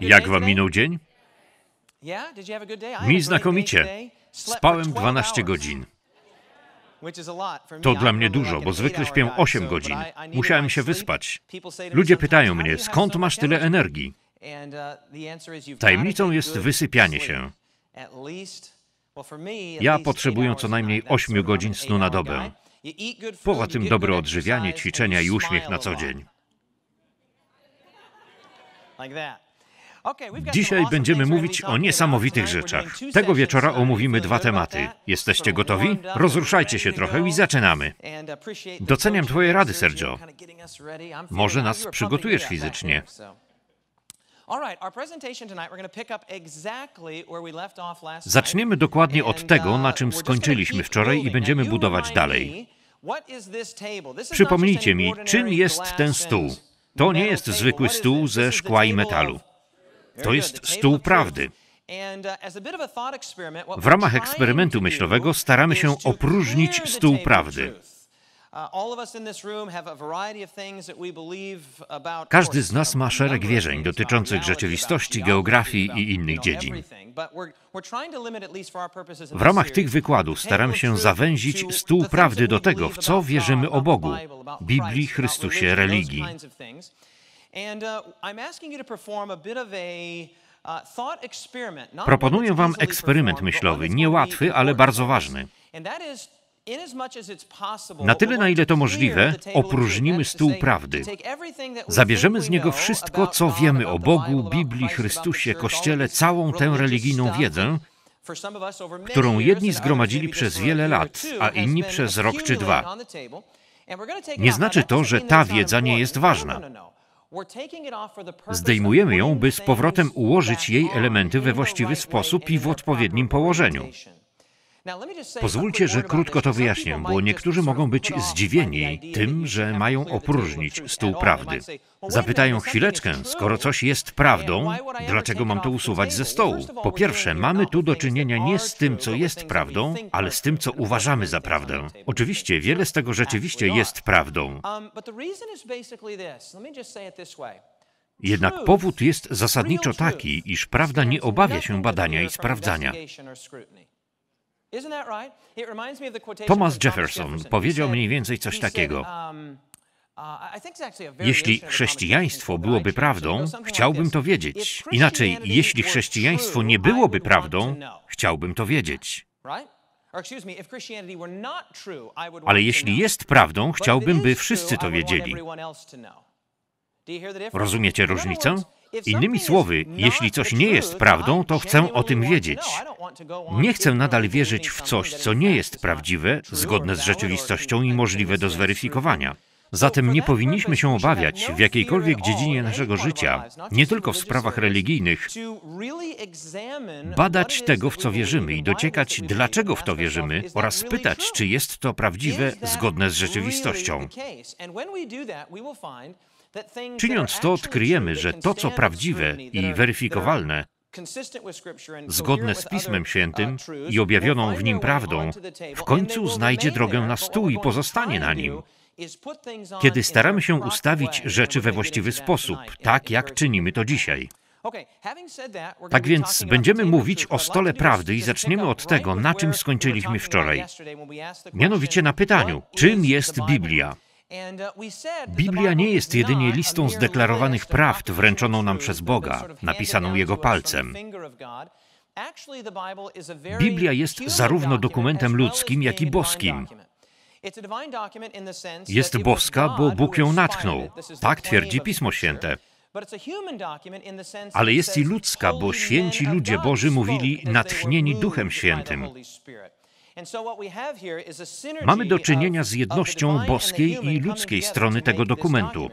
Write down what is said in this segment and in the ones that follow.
Jak wam minął dzień? Mi znakomicie. Spałem 12 godzin. To dla mnie dużo, bo zwykle śpię 8 godzin. Musiałem się wyspać. Ludzie pytają mnie, skąd masz tyle energii? Uh, Tajemnicą jest wysypianie się. Ja potrzebuję co najmniej 8 godzin snu na dobę. Poza tym dobre odżywianie, ćwiczenia i uśmiech na co dzień. Dzisiaj będziemy mówić o niesamowitych rzeczach. Tego wieczora omówimy dwa tematy. Jesteście gotowi? Rozruszajcie się trochę i zaczynamy. Doceniam Twoje rady, Sergio. Może nas przygotujesz fizycznie. Zaczniemy dokładnie od tego, na uh, czym skończyliśmy wczoraj i będziemy budować dalej. Przypomnijcie mi, czym jest ten stół? To nie jest zwykły stół ze szkła i metalu. To jest stół prawdy. Uh, w ramach eksperymentu myślowego staramy się opróżnić stół prawdy. Uh, Każdy z nas ma szereg wierzeń dotyczących rzeczywistości, geografii i innych dziedzin. W ramach tych wykładów staramy się zawęzić stół prawdy do tego, w co wierzymy o Bogu, Biblii, Chrystusie, religii. And uh, I'm asking you to perform a bit of a uh, Proponuję Wam eksperyment myślowy, niełatwy, ale bardzo ważny. Na tyle, na ile to możliwe, opróżnimy stół prawdy. Zabierzemy z niego wszystko, co wiemy o Bogu, Biblii, Chrystusie, Kościele, całą tę religijną wiedzę, którą jedni zgromadzili przez wiele lat, a inni przez rok czy dwa. Nie znaczy to, że ta wiedza nie jest no, no, ważna. No, Zdejmujemy ją, by z powrotem ułożyć jej elementy we właściwy sposób i w odpowiednim położeniu. Pozwólcie, że krótko to wyjaśnię, bo niektórzy mogą być zdziwieni tym, że mają opróżnić stół prawdy. Zapytają chwileczkę, skoro coś jest prawdą, dlaczego mam to usuwać ze stołu? Po pierwsze, mamy tu do czynienia nie z tym, co jest prawdą, ale z tym, co uważamy za prawdę. Oczywiście, wiele z tego rzeczywiście jest prawdą. Um, Jednak powód jest zasadniczo taki, iż prawda nie obawia się badania i sprawdzania. Thomas Jefferson powiedział mniej więcej coś takiego. Um, uh, jeśli chrześcijaństwo byłoby prawdą, chciałbym to wiedzieć. Inaczej, jeśli chrześcijaństwo nie byłoby prawdą, chciałbym to wiedzieć. Ale jeśli jest prawdą, chciałbym, by wszyscy to wiedzieli. Rozumiecie różnicę? Innymi słowy, jeśli coś nie jest prawdą, to chcę o tym wiedzieć. Nie chcę nadal wierzyć w coś, co nie jest prawdziwe, zgodne z rzeczywistością i możliwe do zweryfikowania. Zatem nie powinniśmy się obawiać w jakiejkolwiek dziedzinie naszego życia, nie tylko w sprawach religijnych, badać tego, w co wierzymy i dociekać, dlaczego w to wierzymy, oraz pytać, czy jest to prawdziwe, zgodne z rzeczywistością. Czyniąc to, odkryjemy, że to, co prawdziwe i weryfikowalne, zgodne z Pismem uh, Świętym i objawioną w nim prawdą, w końcu znajdzie drogę na stół i pozostanie na nim. Kiedy staramy się ustawić rzeczy we właściwy sposób, tak jak czynimy to dzisiaj. Tak więc będziemy mówić o stole prawdy i zaczniemy od tego, na czym skończyliśmy wczoraj. Mianowicie na pytaniu, czym jest Biblia? Uh, Biblia nie jest jedynie listą zdeklarowanych prawd wręczoną nam przez Boga, napisaną Jego palcem. Biblia jest zarówno dokumentem ludzkim, jak i boskim. Jest boska, bo Bóg ją natchnął. Tak twierdzi Pismo Święte. Ale jest i ludzka, bo święci ludzie Boży mówili natchnieni Duchem Świętym. Mamy do czynienia z jednością boskiej i ludzkiej strony tego dokumentu.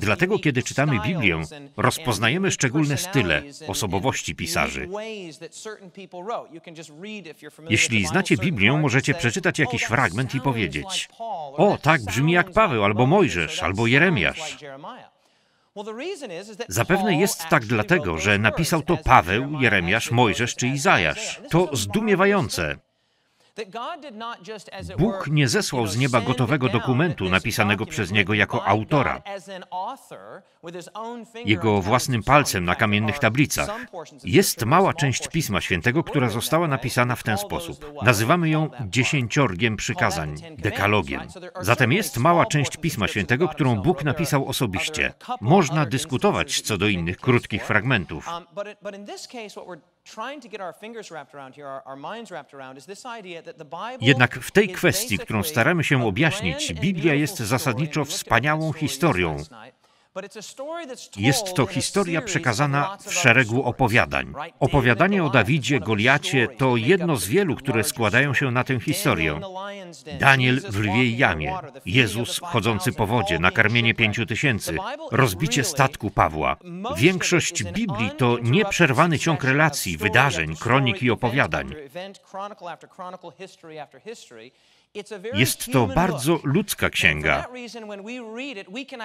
Dlatego, kiedy czytamy Biblię, rozpoznajemy szczególne style osobowości pisarzy. Jeśli znacie Biblię, możecie przeczytać oh, jakiś fragment i powiedzieć: O, tak brzmi jak Paweł, albo Mojżesz, albo Jeremiasz. Zapewne jest tak dlatego, że napisał to Paweł, Jeremiasz, Mojżesz czy Izajasz. To zdumiewające. Bóg nie zesłał z nieba gotowego dokumentu napisanego przez niego jako autora, jego własnym palcem na kamiennych tablicach. Jest mała część Pisma Świętego, która została napisana w ten sposób. Nazywamy ją dziesięciorgiem przykazań, dekalogiem. Zatem jest mała część Pisma Świętego, którą Bóg napisał osobiście. Można dyskutować co do innych krótkich fragmentów. Um, jednak w tej kwestii, którą staramy się objaśnić, Biblia jest zasadniczo wspaniałą historią. Jest to historia przekazana w szeregu opowiadań. Opowiadanie o Dawidzie, Goliacie to jedno z wielu, które składają się na tę historię. Daniel w lwiej jamie, Jezus chodzący po wodzie, nakarmienie pięciu tysięcy, rozbicie statku Pawła. Większość Biblii to nieprzerwany ciąg relacji, wydarzeń, kronik i opowiadań. Jest to bardzo ludzka księga.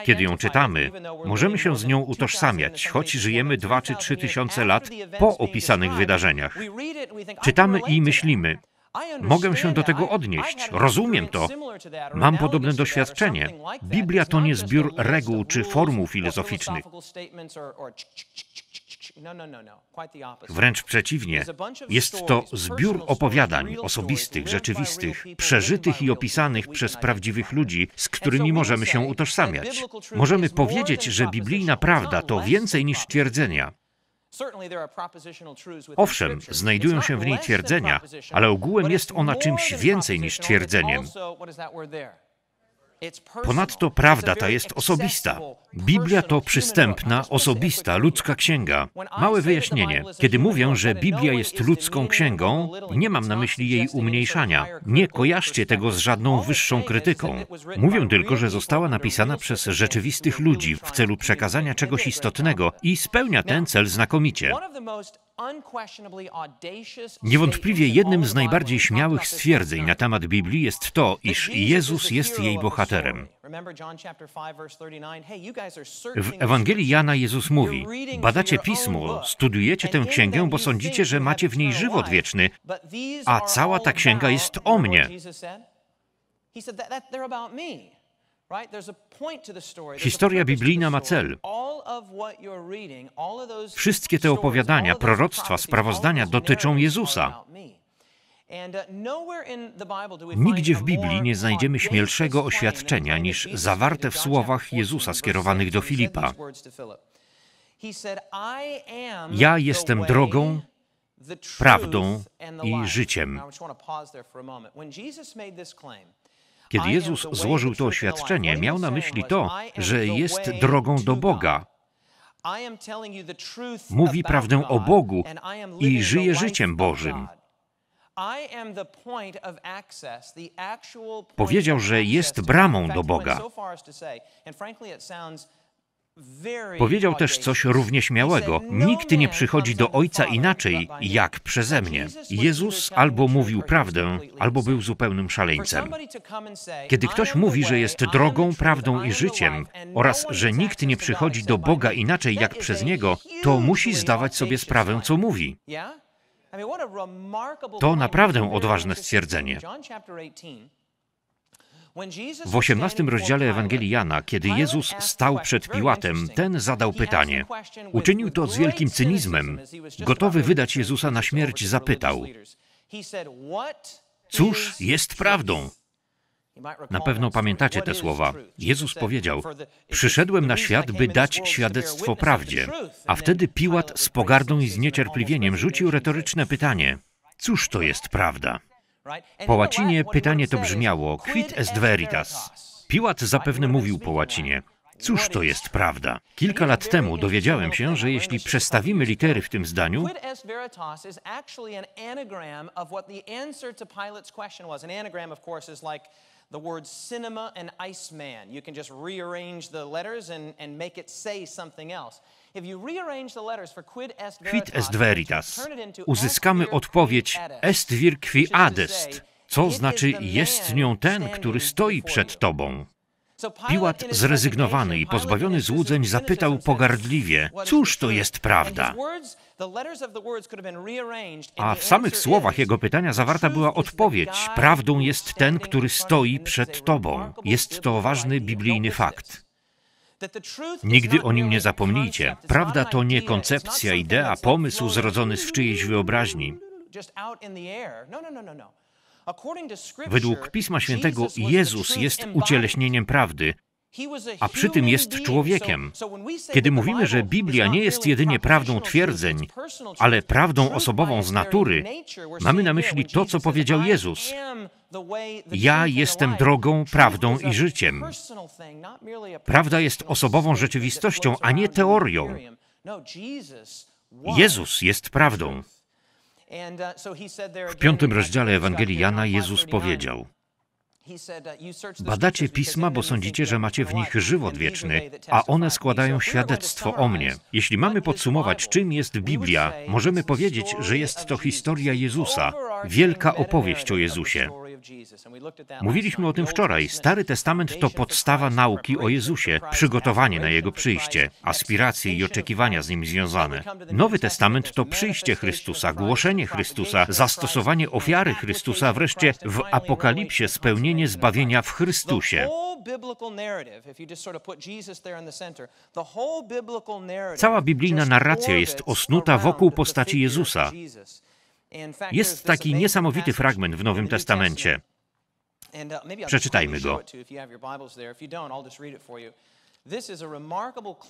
Kiedy ją czytamy, możemy się z nią utożsamiać, choć żyjemy dwa czy trzy tysiące lat po opisanych wydarzeniach. Czytamy i myślimy, Mogę się do tego odnieść. Rozumiem to. Mam podobne doświadczenie. Biblia to nie zbiór reguł czy formuł filozoficznych. No, no, no, Wręcz przeciwnie, jest to zbiór opowiadań osobistych, rzeczywistych, przeżytych i opisanych przez prawdziwych ludzi, z którymi możemy się utożsamiać. Możemy powiedzieć, że biblijna prawda to więcej niż twierdzenia. Owszem, znajdują się w niej twierdzenia, ale ogółem jest ona czymś więcej niż twierdzeniem. Ponadto prawda ta jest osobista. Biblia to przystępna, osobista, ludzka księga. Małe wyjaśnienie. Kiedy mówię, że Biblia jest ludzką księgą, nie mam na myśli jej umniejszania. Nie kojarzcie tego z żadną wyższą krytyką. Mówię tylko, że została napisana przez rzeczywistych ludzi w celu przekazania czegoś istotnego i spełnia ten cel znakomicie. Niewątpliwie jednym z najbardziej śmiałych stwierdzeń no. na temat Biblii jest to, iż Jezus jest jej bohaterem. W Ewangelii Jana Jezus mówi: Badacie pismo, studujecie tę księgę, bo sądzicie, że macie w niej żywot wieczny, a cała ta księga jest o mnie. Historia biblijna ma cel. Wszystkie te opowiadania, proroctwa, sprawozdania dotyczą Jezusa. Uh, Nigdzie w Biblii nie znajdziemy śmielszego oświadczenia niż zawarte w słowach Jezusa skierowanych do Filipa. Ja jestem drogą, prawdą i życiem. Kiedy Jezus złożył to oświadczenie, miał na myśli to, że jest drogą do Boga. Mówi prawdę o Bogu i żyje życiem Bożym. Powiedział, że jest bramą do Boga. Powiedział też coś równie śmiałego. No nikt nie przychodzi do Ojca inaczej, jak przeze mnie. Jezus albo mówił prawdę, albo był zupełnym szaleńcem. Kiedy ktoś mówi, że jest drogą, prawdą i życiem no oraz, że nikt nie przychodzi do Boga inaczej, jak przez Niego, to musi zdawać sobie sprawę, co mówi. To naprawdę odważne stwierdzenie. W XVIII rozdziale Ewangelii Jana, kiedy Jezus stał przed Piłatem, ten zadał pytanie. Uczynił to z wielkim cynizmem. Gotowy wydać Jezusa na śmierć, zapytał: Cóż jest prawdą? Na pewno pamiętacie te słowa. Jezus powiedział: Przyszedłem na świat, by dać świadectwo prawdzie. A wtedy Piłat z pogardą i zniecierpliwieniem rzucił retoryczne pytanie: Cóż to jest prawda? Po łacinie pytanie to brzmiało quid est veritas. Piłat zapewne mówił po łacinie. Cóż to jest prawda? Kilka lat temu dowiedziałem się, że jeśli przestawimy litery w tym zdaniu, The word cinema and Iceman. You can just rearrange the letters and, and make it say something else. Quid est veritas. Uzyskamy odpowiedź est vir qui adest, co znaczy jest nią ten, który stoi przed tobą. Piłat zrezygnowany i pozbawiony złudzeń zapytał pogardliwie, cóż to jest prawda? A w samych słowach jego pytania zawarta była odpowiedź, prawdą jest ten, który stoi przed tobą. Jest to ważny biblijny fakt. Nigdy o nim nie zapomnijcie. Prawda to nie koncepcja, idea, pomysł zrodzony z czyjejś wyobraźni. Według Pisma Świętego Jezus jest ucieleśnieniem prawdy, a przy tym jest człowiekiem. Kiedy mówimy, że Biblia nie jest jedynie prawdą twierdzeń, ale prawdą osobową z natury, mamy na myśli to, co powiedział Jezus. Ja jestem drogą, prawdą i życiem. Prawda jest osobową rzeczywistością, a nie teorią. No, Jezus jest prawdą. Uh, w piątym rozdziale Ewangelii Jana Jezus powiedział: uh, Badacie pisma, bo sądzicie, że macie w nich żywot wieczny, a one składają świadectwo o mnie. Jeśli mamy podsumować, czym jest Biblia, możemy powiedzieć, że jest to historia Jezusa, wielka opowieść o Jezusie. Mówiliśmy o tym wczoraj. Stary Testament to podstawa nauki o Jezusie, przygotowanie na Jego przyjście, aspiracje i oczekiwania z nim związane. Nowy Testament to przyjście Chrystusa, głoszenie Chrystusa, zastosowanie ofiary Chrystusa, wreszcie w Apokalipsie spełnienie zbawienia w Chrystusie. Cała biblijna narracja jest osnuta wokół postaci Jezusa. Jest taki niesamowity fragment w Nowym Testamencie. Uh, Przeczytajmy go.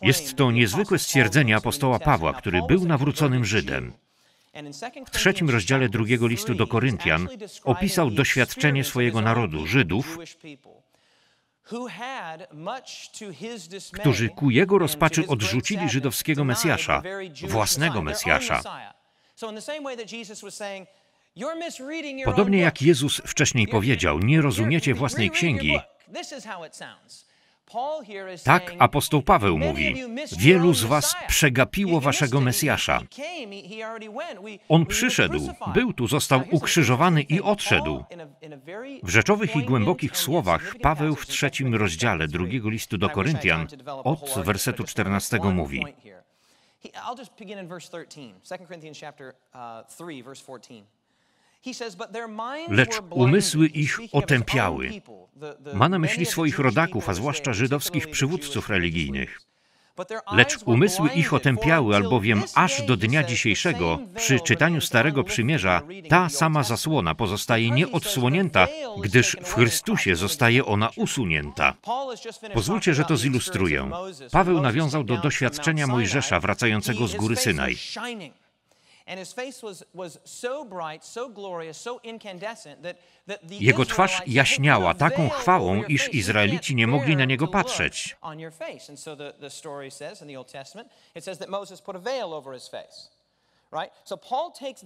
Jest to niezwykłe stwierdzenie apostoła Pawła, który był nawróconym Żydem. W trzecim rozdziale drugiego listu do Koryntian opisał doświadczenie swojego narodu, Żydów, którzy ku jego rozpaczy odrzucili żydowskiego Mesjasza, własnego Mesjasza. Podobnie jak Jezus wcześniej powiedział, nie rozumiecie własnej księgi. Tak apostoł Paweł mówi, wielu z was przegapiło waszego Mesjasza. On przyszedł, był tu, został ukrzyżowany i odszedł. W rzeczowych i głębokich słowach Paweł w trzecim rozdziale drugiego listu do Koryntian od wersetu 14 mówi, He, I'll just begin in verse 13, 2 Corinthians chapter uh, 3, verse 14. Lecz umysły ich otępiały. Ma na myśli swoich rodaków, a zwłaszcza żydowskich przywódców religijnych. Lecz umysły ich otępiały, albowiem aż do dnia dzisiejszego, przy czytaniu Starego Przymierza, ta sama zasłona pozostaje nieodsłonięta, gdyż w Chrystusie zostaje ona usunięta. Pozwólcie, że to zilustruję. Paweł nawiązał do doświadczenia Mojżesza wracającego z góry Synaj. Jego twarz jaśniała taką chwałą, iż Izraelici nie mogli na niego patrzeć.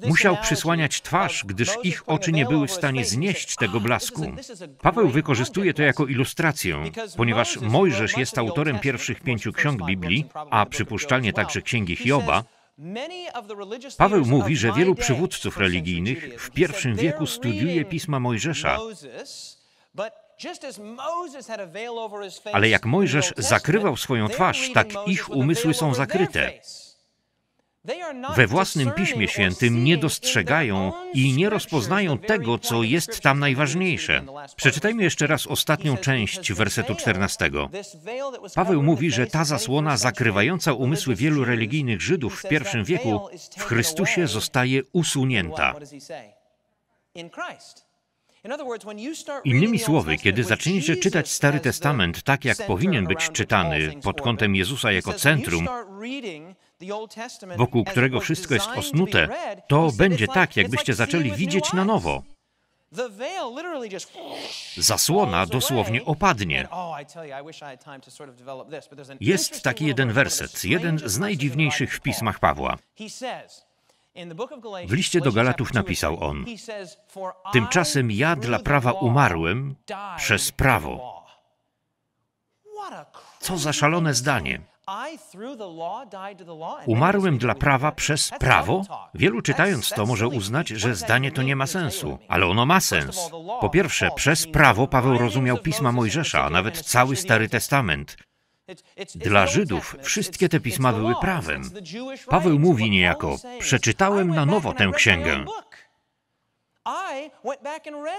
Musiał przysłaniać twarz, gdyż ich oczy nie były w stanie znieść tego ah, blasku. Paweł wykorzystuje to jako ilustrację, ponieważ Mojżesz jest autorem pierwszych pięciu ksiąg Biblii, a przypuszczalnie także księgi Hioba, Paweł mówi, że wielu przywódców religijnych w pierwszym wieku studiuje pisma Mojżesza, ale jak Mojżesz zakrywał swoją twarz, tak ich umysły są zakryte we własnym Piśmie Świętym nie dostrzegają i nie rozpoznają tego, co jest tam najważniejsze. Przeczytajmy jeszcze raz ostatnią część wersetu 14. Paweł mówi, że ta zasłona zakrywająca umysły wielu religijnych Żydów w I wieku w Chrystusie zostaje usunięta. Innymi słowy, kiedy zaczniecie czytać Stary Testament tak, jak powinien być czytany, pod kątem Jezusa jako centrum, wokół którego wszystko jest osnute, to będzie tak, jakbyście zaczęli widzieć na nowo. Zasłona dosłownie opadnie. Oh, jest taki jeden werset, jeden z najdziwniejszych w pismach Pawła. W liście do Galatów napisał on: Tymczasem ja dla prawa umarłem przez prawo. Co za szalone zdanie. Umarłem dla prawa przez prawo? Wielu czytając to może uznać, że zdanie to nie ma sensu, ale ono ma sens. Po pierwsze, przez prawo Paweł rozumiał pisma Mojżesza, a nawet cały Stary Testament. Dla Żydów wszystkie te pisma były prawem. Paweł mówi niejako: Przeczytałem na nowo tę księgę.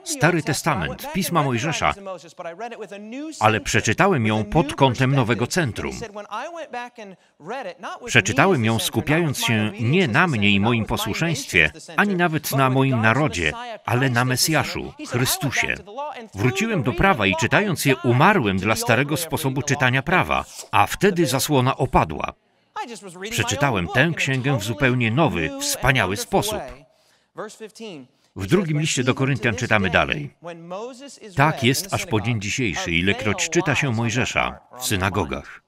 Stary Testament, Pisma Mojżesza, ale przeczytałem ją pod kątem Nowego Centrum. Przeczytałem ją skupiając się nie na mnie i moim posłuszeństwie, ani nawet na moim narodzie, ale na Mesjaszu, Chrystusie. Wróciłem do prawa i czytając je umarłem dla starego sposobu czytania prawa, a wtedy zasłona opadła. Przeczytałem tę księgę w zupełnie nowy, wspaniały sposób. Verse 15. W drugim liście do Koryntian czytamy dalej. Tak jest aż po dzień dzisiejszy, ilekroć czyta się Mojżesza w synagogach.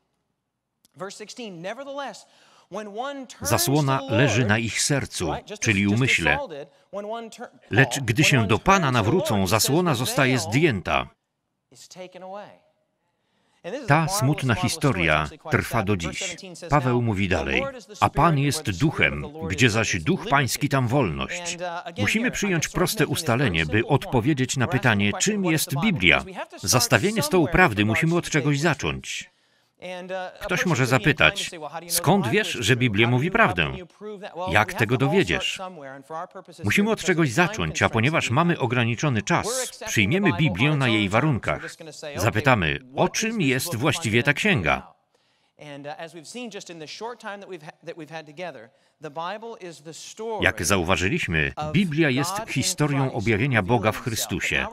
Zasłona leży na ich sercu, czyli umyśle. Lecz gdy się do Pana nawrócą, zasłona zostaje zdjęta. Ta smutna historia trwa do dziś. Paweł mówi dalej, a Pan jest duchem, gdzie zaś duch pański tam uh, wolność. Uh, musimy przyjąć proste ustalenie, by odpowiedzieć na pytanie, czym jest Biblia. Zastawienie stołu prawdy musimy od czegoś zacząć. Uh, Ktoś może zapytać, skąd wiesz, że Biblia mówi prawdę? Jak tego dowiedziesz? Musimy od czegoś zacząć, a ponieważ mamy ograniczony czas, przyjmiemy Biblię na jej warunkach. Zapytamy, o czym jest właściwie ta księga? Uh, Jak zauważyliśmy, Biblia jest historią objawienia Boga w Chrystusie.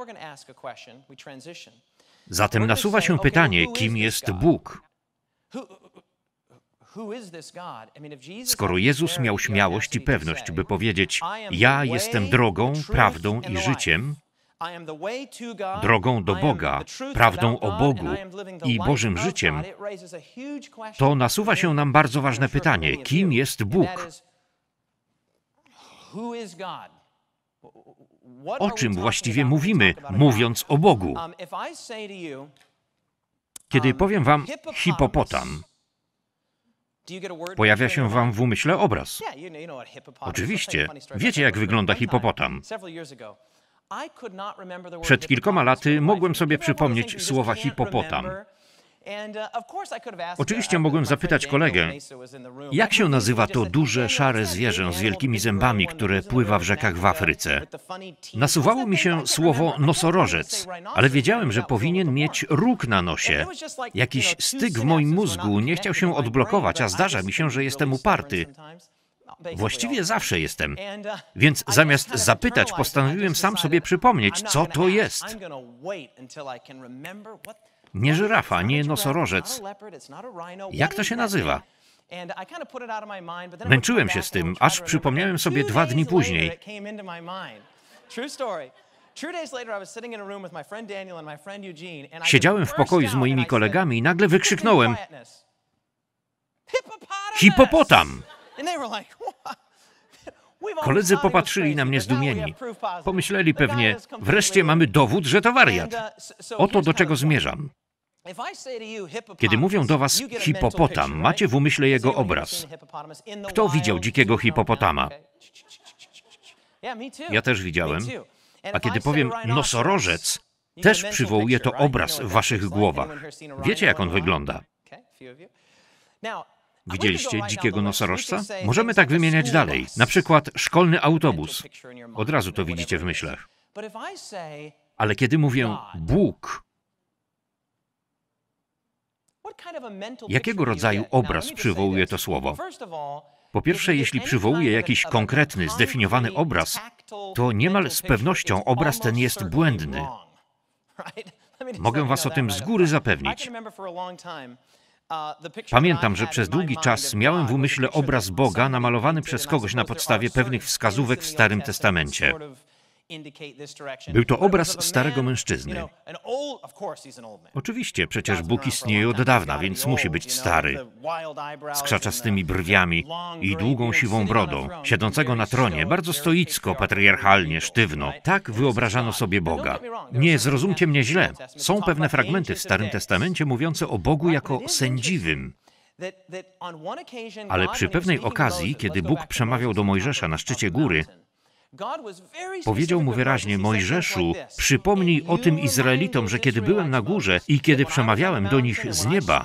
Zatem nasuwa się pytanie, kim jest Bóg? Skoro Jezus miał śmiałość i pewność, by powiedzieć: Ja jestem drogą, prawdą i życiem, drogą do Boga, prawdą o Bogu i Bożym życiem, to nasuwa się nam bardzo ważne pytanie: kim jest Bóg? O czym właściwie mówimy, mówiąc o Bogu? Um, kiedy um, powiem wam hipopotam, pojawia się wam w umyśle obraz. Oczywiście, wiecie jak wygląda hipopotam. Przed kilkoma laty mogłem sobie przypomnieć słowa hipopotam. Uh, Oczywiście uh, mogłem zapytać kolegę, jak się nazywa to duże, szare zwierzę z wielkimi zębami, które pływa w rzekach w Afryce? Nasuwało mi się słowo nosorożec, ale wiedziałem, że powinien mieć róg na nosie. Jakiś styk w moim mózgu nie chciał się odblokować, a zdarza mi się, że jestem uparty. Właściwie zawsze jestem. Uh, Więc zamiast zapytać, postanowiłem sam sobie przypomnieć, co to jest. Nie żyrafa, nie nosorożec. Jak to się nazywa? Męczyłem się z tym, aż przypomniałem sobie dwa dni później. Siedziałem w pokoju z moimi kolegami i nagle wykrzyknąłem: Hipopotam! Koledzy popatrzyli na mnie zdumieni. Pomyśleli pewnie, wreszcie mamy dowód, że to wariat. Oto do czego zmierzam. Kiedy mówią do was hipopotam, macie w umyśle jego obraz. Kto widział dzikiego hipopotama? Ja też widziałem. A kiedy powiem nosorożec, też przywołuje to obraz w waszych głowach. Wiecie, jak on wygląda. Widzieliście dzikiego nosorożca? Możemy tak wymieniać dalej. Na przykład szkolny autobus. Od razu to widzicie w myślach. Ale kiedy mówię Bóg, jakiego rodzaju obraz przywołuje to słowo? Po pierwsze, jeśli przywołuje jakiś konkretny, zdefiniowany obraz, to niemal z pewnością obraz ten jest błędny. Mogę Was o tym z góry zapewnić. Pamiętam, że przez długi czas miałem w umyśle obraz Boga namalowany przez kogoś na podstawie pewnych wskazówek w Starym Testamencie. Był to obraz starego mężczyzny. Oczywiście, przecież Bóg istnieje od dawna, więc musi być stary, z krzaczastymi brwiami i długą siwą brodą, siedzącego na tronie, bardzo stoicko, patriarchalnie, sztywno. Tak wyobrażano sobie Boga. Nie zrozumcie mnie źle. Są pewne fragmenty w Starym Testamencie mówiące o Bogu jako sędziwym, ale przy pewnej okazji, kiedy Bóg przemawiał do Mojżesza na szczycie góry, Powiedział mu wyraźnie, Mojżeszu, przypomnij o tym Izraelitom, że kiedy byłem na górze i kiedy przemawiałem do nich z nieba,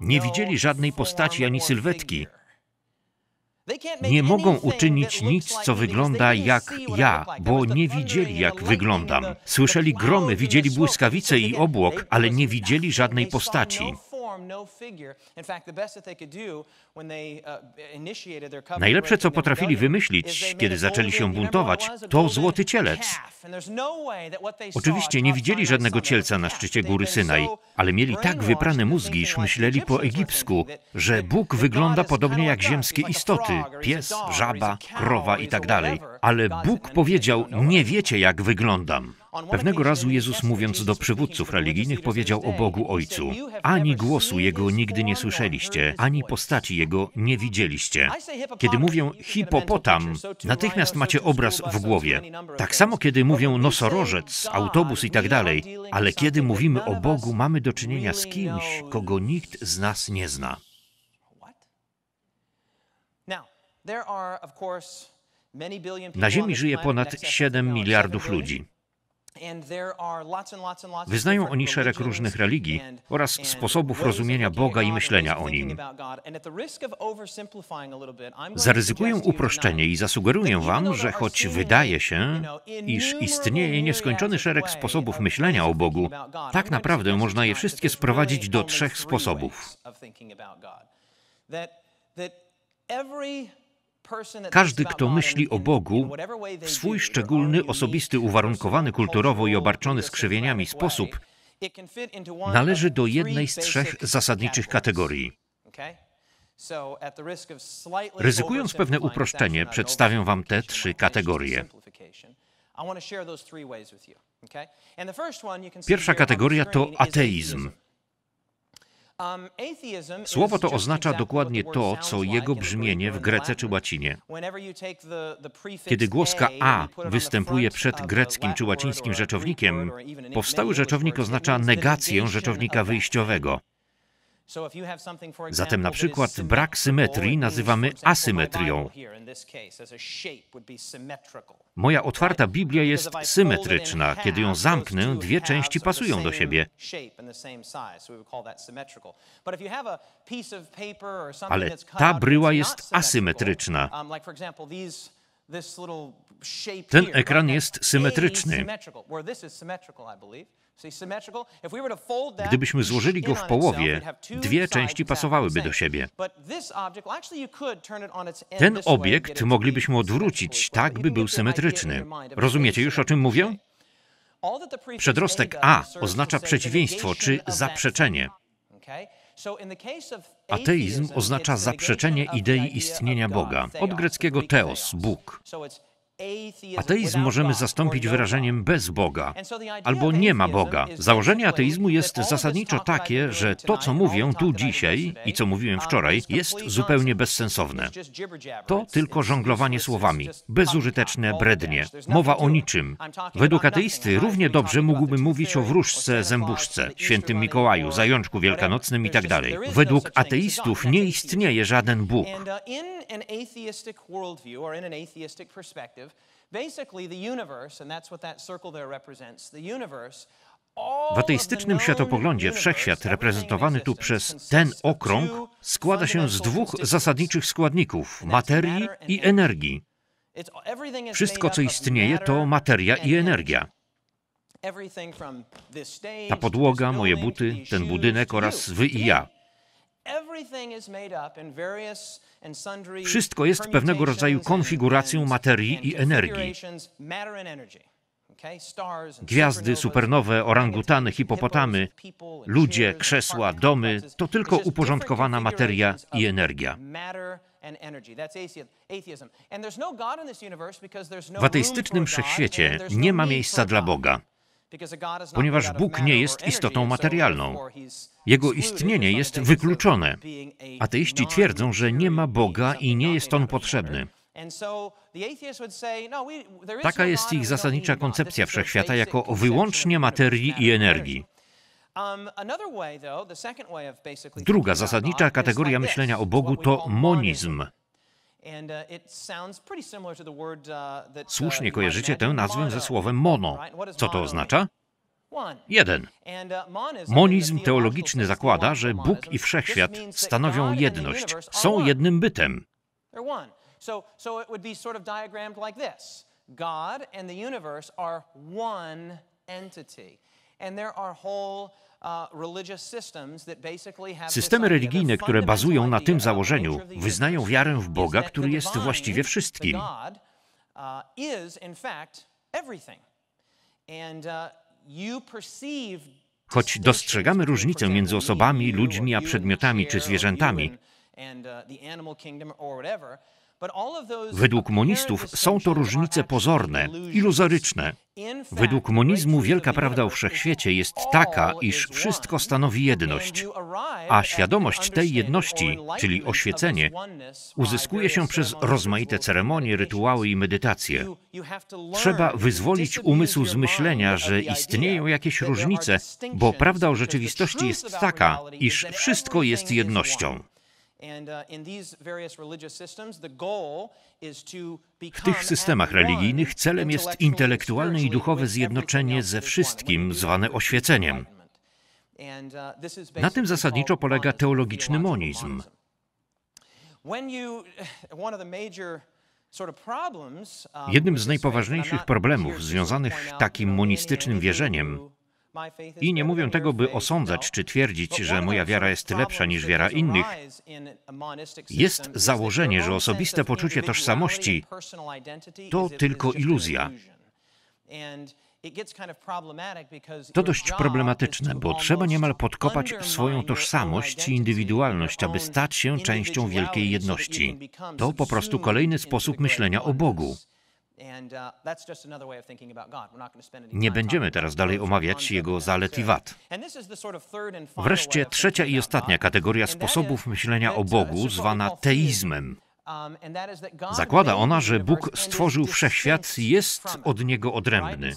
nie no widzieli żadnej postaci ani sylwetki. Nie mogą uczynić nic, co wygląda jak ja, bo nie widzieli, jak wyglądam. Słyszeli gromy, widzieli błyskawice i obłok, ale nie widzieli żadnej no postaci. Najlepsze, co potrafili wymyślić, kiedy zaczęli się buntować, to złoty cielec. No Oczywiście nie widzieli żadnego cielca na szczycie góry Synaj, ale mieli tak wyprane mózgi, iż myśleli po egipsku, że Bóg wygląda podobnie jak ziemskie istoty pies, żaba, krowa itd. Tak ale Bóg powiedział: no, no, Nie wiecie, jak wyglądam. Pewnego razu Jezus, mówiąc do przywódców religijnych, powiedział o Bogu Ojcu: Ani głosu Jego nigdy nie słyszeliście, ani postaci Jego nie widzieliście. Kiedy mówię hipopotam, natychmiast macie obraz w głowie. Tak samo, kiedy mówią nosorożec, autobus i tak dalej, ale kiedy mówimy o Bogu, mamy do czynienia z kimś, kogo nikt z nas nie zna. Na Ziemi żyje ponad 7 miliardów ludzi. Wyznają oni szereg różnych religii oraz sposobów rozumienia Boga i myślenia o Nim. Zaryzykuję uproszczenie i zasugeruję Wam, że choć wydaje się, iż istnieje nieskończony szereg sposobów myślenia o Bogu, tak naprawdę można je wszystkie sprowadzić do trzech sposobów. Każdy, kto myśli o Bogu, w swój szczególny, osobisty, uwarunkowany kulturowo i obarczony skrzywieniami sposób, należy do jednej z trzech zasadniczych kategorii. Ryzykując pewne uproszczenie, przedstawię Wam te trzy kategorie. Pierwsza kategoria to ateizm. Um, Słowo to oznacza dokładnie to, co jego brzmienie w grece czy łacinie. Kiedy głoska a występuje przed uh, greckim czy łacińskim rzeczownikiem, powstały rzeczownik oznacza negację rzeczownika wyjściowego. Zatem na przykład brak symetrii nazywamy asymetrią. Moja otwarta Biblia jest symetryczna. Kiedy ją zamknę, dwie części pasują do siebie. Ale ta bryła jest asymetryczna. Um, Ten ekran jest symetryczny. Gdybyśmy złożyli go w połowie, dwie części pasowałyby do siebie. Ten obiekt moglibyśmy odwrócić tak, by był symetryczny. Rozumiecie już, o czym mówię? Przedrostek A oznacza przeciwieństwo czy zaprzeczenie. Ateizm oznacza zaprzeczenie idei istnienia Boga, od greckiego teos, Bóg. Ateizm możemy zastąpić no wyrażeniem bez Boga albo nie ma Boga. Założenie ateizmu jest zasadniczo takie, że to, co mówię tu dzisiaj i co mówiłem um, wczoraj, jest zupełnie bezsensowne. To tylko żonglowanie słowami, bezużyteczne brednie, mowa o niczym. Według ateisty równie dobrze mógłbym mówić o wróżce, zębuszce, świętym Mikołaju, zajączku wielkanocnym itd. Tak no Według ateistów nie istnieje żaden Bóg. Uh, perspective, basically the universe, and that's what that circle there represents, the universe w ateistycznym światopoglądzie wszechświat reprezentowany tu przez ten okrąg składa się z dwóch zasadniczych składników materii i energii. Wszystko, co istnieje, to materia i energia. Ta podłoga, moje buty, ten budynek oraz wy i ja. Wszystko jest pewnego rodzaju konfiguracją materii i energii. Gwiazdy, supernowe, orangutany, hipopotamy, ludzie, krzesła, domy to tylko uporządkowana materia i energia. No no w ateistycznym wszechświecie nie no ma miejsca dla Boga ponieważ Bóg nie jest istotą materialną. Jego istnienie jest wykluczone. Ateiści twierdzą, że nie ma Boga i nie jest on potrzebny. No, Taka no jest ich zasadnicza koncepcja wszechświata jako wyłącznie materii i energii. Um, Druga zasadnicza kategoria myślenia o Bogu to monizm. Słusznie kojarzycie tę nazwę ze słowem mono. Co to oznacza? Jeden. Uh, Monizm teologiczny zakłada, że Bóg i wszechświat stanowią jedność, są jednym bytem. God and the universe are one entity. And there are whole Uh, Systemy religijne, które bazują na tym założeniu, wyznają wiarę w Boga, który jest właściwie wszystkim. Uh, uh, Choć dostrzegamy różnicę między osobami, ludźmi, a przedmiotami czy zwierzętami, Według monistów są to różnice pozorne, iluzoryczne. Według monizmu wielka prawda o wszechświecie jest taka, iż wszystko stanowi jedność, a świadomość tej jedności, czyli oświecenie, uzyskuje się przez rozmaite ceremonie, rytuały i medytacje. Trzeba wyzwolić umysł z myślenia, że istnieją jakieś różnice, bo prawda o rzeczywistości jest taka, iż wszystko jest jednością. W tych systemach religijnych celem jest intelektualne i duchowe zjednoczenie ze wszystkim, zwane oświeceniem. Uh, Na tym zasadniczo polega teologiczny monizm. Um, Jednym z najpoważniejszych problemów związanych z takim monistycznym wierzeniem i nie mówię tego, by osądzać czy twierdzić, że moja wiara jest lepsza niż wiara innych. Jest założenie, że osobiste poczucie tożsamości to tylko iluzja. To dość problematyczne, bo trzeba niemal podkopać swoją tożsamość i indywidualność, aby stać się częścią wielkiej jedności. To po prostu kolejny sposób myślenia o Bogu. Uh, Nie będziemy teraz dalej omawiać jego zalet i wad. Wreszcie trzecia i ostatnia kategoria sposobów myślenia o uh, Bogu, zwana teizmem. Um, Zakłada ona, że Bóg stworzył wszechświat i jest od niego odrębny.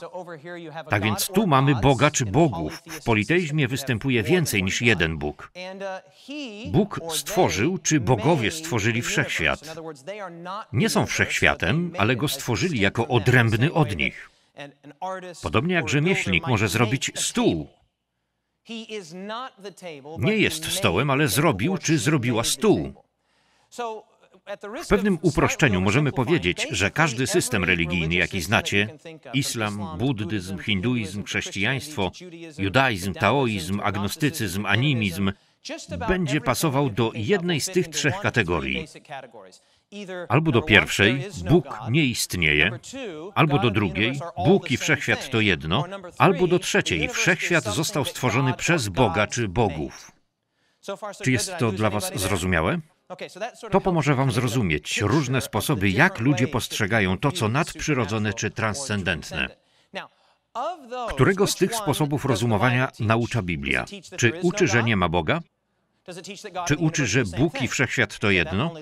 Tak więc tu mamy Boga czy bogów. W politeizmie występuje więcej niż jeden Bóg. Uh, Bóg stworzył czy bogowie stworzyli wszechświat. Nie są wszechświatem, ale go stworzyli jako odrębny od nich. Podobnie jak rzemieślnik może zrobić stół, nie jest stołem, ale zrobił czy zrobiła stół. W pewnym uproszczeniu możemy powiedzieć, że każdy system religijny, jaki znacie islam, buddyzm, hinduizm, chrześcijaństwo, judaizm, taoizm, agnostycyzm, animizm będzie pasował do jednej z tych trzech kategorii. Albo do pierwszej, no Bóg nie istnieje, albo do drugiej, Bóg i wszechświat to jedno, albo do trzeciej, wszechświat został stworzony przez Boga czy bogów. Czy jest to dla Was zrozumiałe? To pomoże Wam zrozumieć różne sposoby, jak ludzie postrzegają to, co nadprzyrodzone czy transcendentne. Którego z tych sposobów rozumowania naucza Biblia? Czy no uczy, że nie ma Boga? Czy uczy, że Bóg i wszechświat to jedno?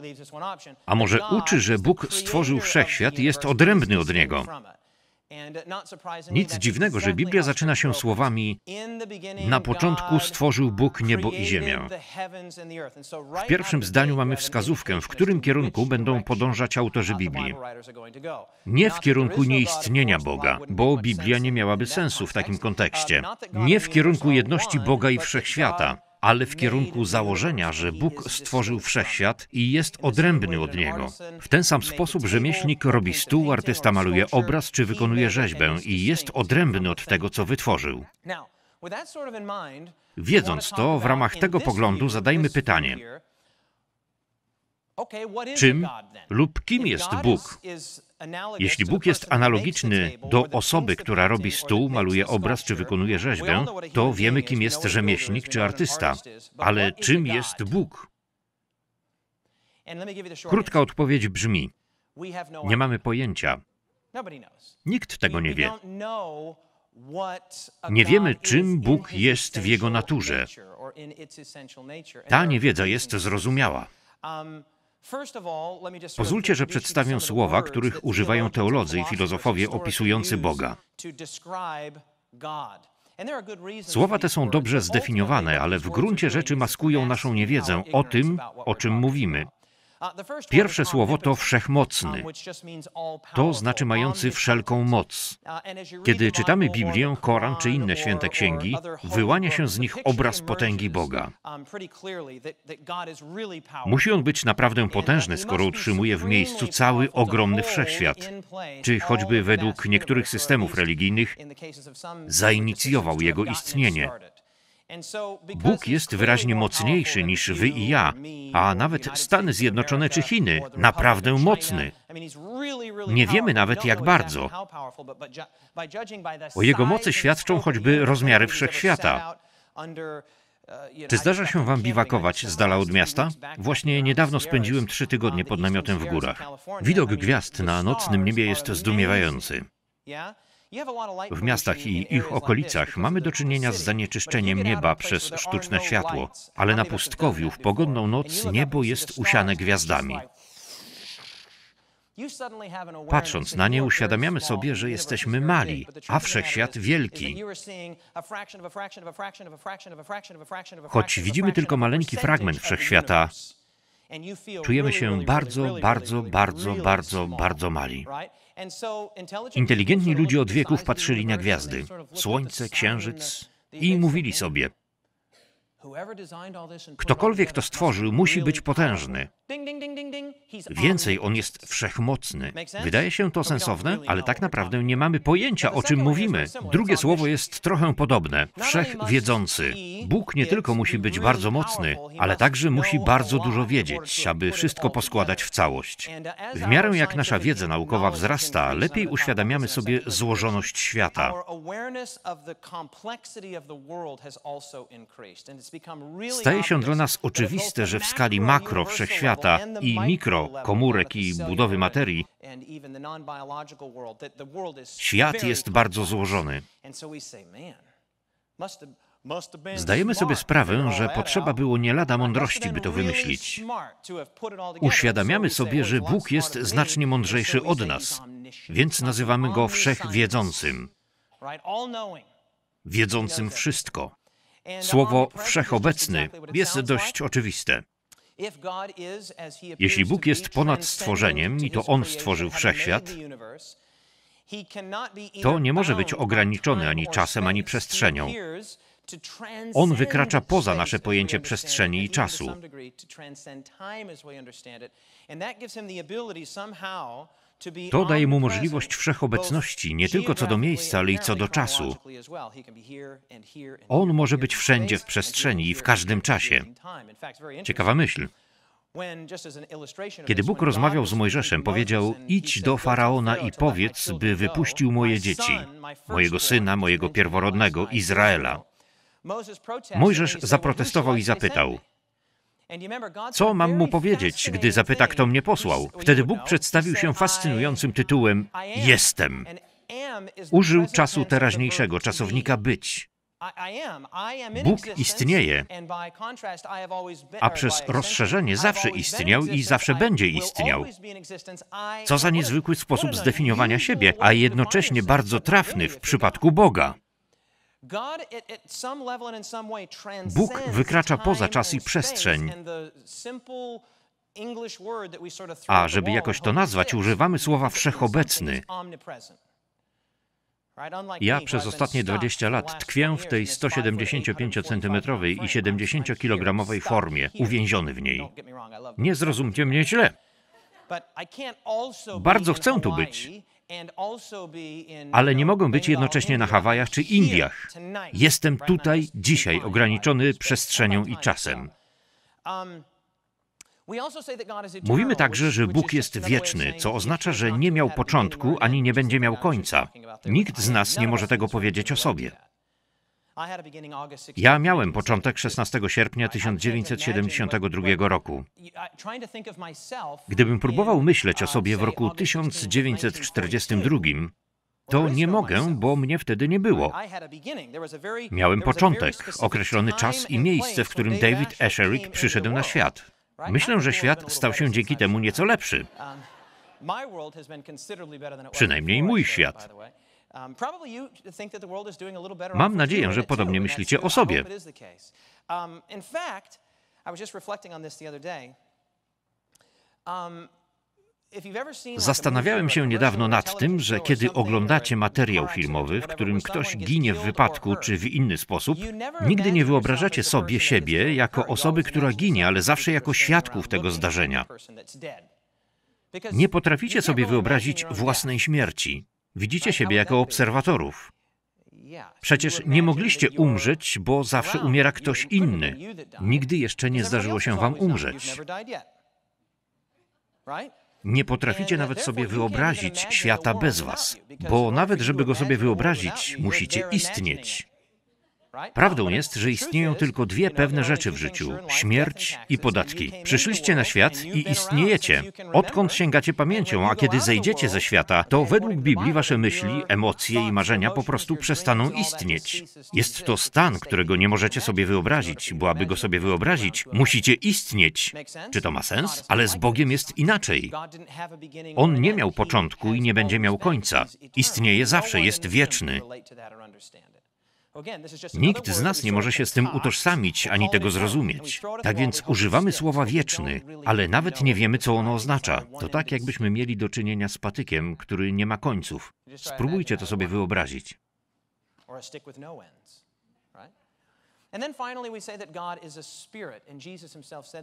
A może uczy, że Bóg stworzył wszechświat i jest odrębny od niego? Nic dziwnego, że Biblia zaczyna się słowami: Na początku stworzył Bóg niebo i ziemię. W pierwszym zdaniu mamy wskazówkę, w którym kierunku będą podążać autorzy Biblii. Nie w kierunku no nieistnienia Boga, bo Biblia nie miałaby sensu w takim kontekście. Uh, nie w kierunku jedności Boga i wszechświata, ale w kierunku założenia, że Bóg stworzył wszechświat i jest odrębny od niego. W ten sam sposób rzemieślnik robi stół, artysta maluje obraz czy wykonuje rzeźbę i jest odrębny od tego, co wytworzył. Wiedząc to, w ramach tego poglądu zadajmy pytanie, czym lub kim jest Bóg? Jeśli Bóg jest analogiczny do osoby, która robi stół, maluje obraz czy wykonuje rzeźbę, to wiemy, kim jest rzemieślnik czy artysta. Ale czym jest Bóg? Krótka odpowiedź brzmi: no Nie mamy pojęcia. Nikt tego nie wie. Nie wiemy, czym Bóg jest w jego naturze. Ta niewiedza jest zrozumiała. Um, Pozwólcie, że przedstawię słowa, których używają teolodzy i filozofowie opisujący Boga. Słowa te są dobrze zdefiniowane, ale w gruncie rzeczy maskują naszą niewiedzę o tym, o czym mówimy. Uh, Pierwsze słowo to wszechmocny. Um, to znaczy mający wszelką uh, moc. Kiedy czytamy Biblię, Koran czy inne święte księgi, wyłania się z nich obraz potęgi Boga. Um, Musi on być naprawdę potężny, skoro utrzymuje w miejscu cały ogromny wszechświat, czy choćby według niektórych systemów religijnych zainicjował jego istnienie. Bóg jest wyraźnie mocniejszy niż wy i ja, a nawet Stany Zjednoczone czy Chiny, naprawdę mocny. Nie wiemy nawet jak bardzo. O jego mocy świadczą choćby rozmiary wszechświata. Uh, czy zdarza się wam biwakować z dala od miasta? Właśnie niedawno spędziłem trzy tygodnie pod namiotem w górach. Widok gwiazd na nocnym niebie jest zdumiewający. W miastach i ich okolicach mamy do czynienia z zanieczyszczeniem nieba przez sztuczne no światło, ale na pustkowiu w pogodną noc niebo jest usiane gwiazdami. Patrząc na nie, uświadamiamy sobie, że jesteśmy mali, a wszechświat wielki. Choć widzimy tylko maleńki fragment wszechświata, czujemy się bardzo, bardzo, bardzo, bardzo, bardzo mali. Inteligentni ludzie od wieków patrzyli na gwiazdy, słońce, księżyc i mówili sobie, Ktokolwiek to stworzył, musi być potężny. Więcej, on jest wszechmocny. Wydaje się to sensowne, ale tak naprawdę nie mamy pojęcia, o czym mówimy. Drugie słowo jest trochę podobne. Wszechwiedzący. Bóg nie tylko musi być bardzo mocny, ale także musi bardzo dużo wiedzieć, aby wszystko poskładać w całość. Uh, w miarę jak nasza wiedza naukowa wzrasta, lepiej uświadamiamy sobie złożoność świata. Staje się dla nas oczywiste, że w skali makro wszechświata i mikro komórek i budowy materii świat jest bardzo złożony. Zdajemy sobie sprawę, że potrzeba było nie lada mądrości, by to wymyślić. Uświadamiamy sobie, że Bóg jest znacznie mądrzejszy od nas, więc nazywamy go wszechwiedzącym, wiedzącym wszystko. Słowo wszechobecny jest dość oczywiste. Jeśli Bóg jest ponad stworzeniem i to On stworzył wszechświat, to nie może być ograniczony ani czasem, ani przestrzenią. On wykracza poza nasze pojęcie przestrzeni i czasu. To daje mu możliwość wszechobecności, nie tylko co do miejsca, ale i co do czasu. On może być wszędzie w przestrzeni i w każdym czasie. Ciekawa myśl. Kiedy Bóg rozmawiał z Mojżeszem, powiedział: Idź do faraona i powiedz, by wypuścił moje dzieci, mojego syna, mojego pierworodnego, Izraela. Mojżesz zaprotestował i zapytał: co mam mu powiedzieć, gdy zapyta, kto mnie posłał? Wtedy Bóg przedstawił się fascynującym tytułem Jestem. Użył czasu teraźniejszego, czasownika być. Bóg istnieje, a przez rozszerzenie zawsze istniał i zawsze będzie istniał. Co za niezwykły sposób zdefiniowania siebie, a jednocześnie bardzo trafny w przypadku Boga. Bóg wykracza poza czas i przestrzeń. A żeby jakoś to nazwać, używamy słowa wszechobecny. Ja przez ostatnie 20 lat tkwię w tej 175-centymetrowej i 70-kilogramowej formie, uwięziony w niej. Nie zrozumcie mnie źle. Bardzo chcę tu być, ale nie mogę być jednocześnie na Hawajach czy Indiach. Jestem tutaj dzisiaj, ograniczony przestrzenią i czasem. Um, Mówimy także, że Bóg jest wieczny, co oznacza, że nie miał początku ani nie będzie miał końca. Nikt z nas no nie może tego powiedzieć o sobie. Ja miałem początek 16 sierpnia 1972 roku. Gdybym próbował myśleć o uh, sobie w roku 1942, to nie mogę, bo mnie wtedy nie było. Miałem początek, określony czas i miejsce, w którym David Esherick przyszedł na świat. Myślę, że świat stał się dzięki temu nieco lepszy. Um, Przynajmniej mój świat. Um, Mam nadzieję, że podobnie myślicie o sobie. Um, um, Zastanawiałem się niedawno nad tym, że kiedy oglądacie materiał filmowy, w którym ktoś ginie w wypadku czy w inny sposób, nigdy nie wyobrażacie sobie siebie jako osoby, która ginie, ale zawsze jako świadków tego zdarzenia. Nie potraficie sobie wyobrazić własnej śmierci. Widzicie siebie jako obserwatorów. Przecież nie mogliście umrzeć, bo zawsze umiera ktoś inny. Nigdy jeszcze nie zdarzyło się wam umrzeć. Nie potraficie nawet sobie wyobrazić świata bez was, bo nawet żeby go sobie wyobrazić, musicie istnieć. Prawdą jest, że istnieją tylko dwie pewne rzeczy w życiu: śmierć i podatki. Przyszliście na świat i istniejecie. Odkąd sięgacie pamięcią, a kiedy zejdziecie ze świata, to według Biblii wasze myśli, emocje i marzenia po prostu przestaną istnieć. Jest to stan, którego nie możecie sobie wyobrazić, bo aby go sobie wyobrazić, musicie istnieć. Czy to ma sens? Ale z Bogiem jest inaczej. On nie miał początku i nie będzie miał końca. Istnieje no zawsze, jest wieczny. Nikt z nas nie może się z tym utożsamić ani tego zrozumieć. Tak więc używamy słowa wieczny, ale nawet nie wiemy, co ono oznacza. To tak, jakbyśmy mieli do czynienia z patykiem, który nie ma końców. Spróbujcie to sobie wyobrazić. No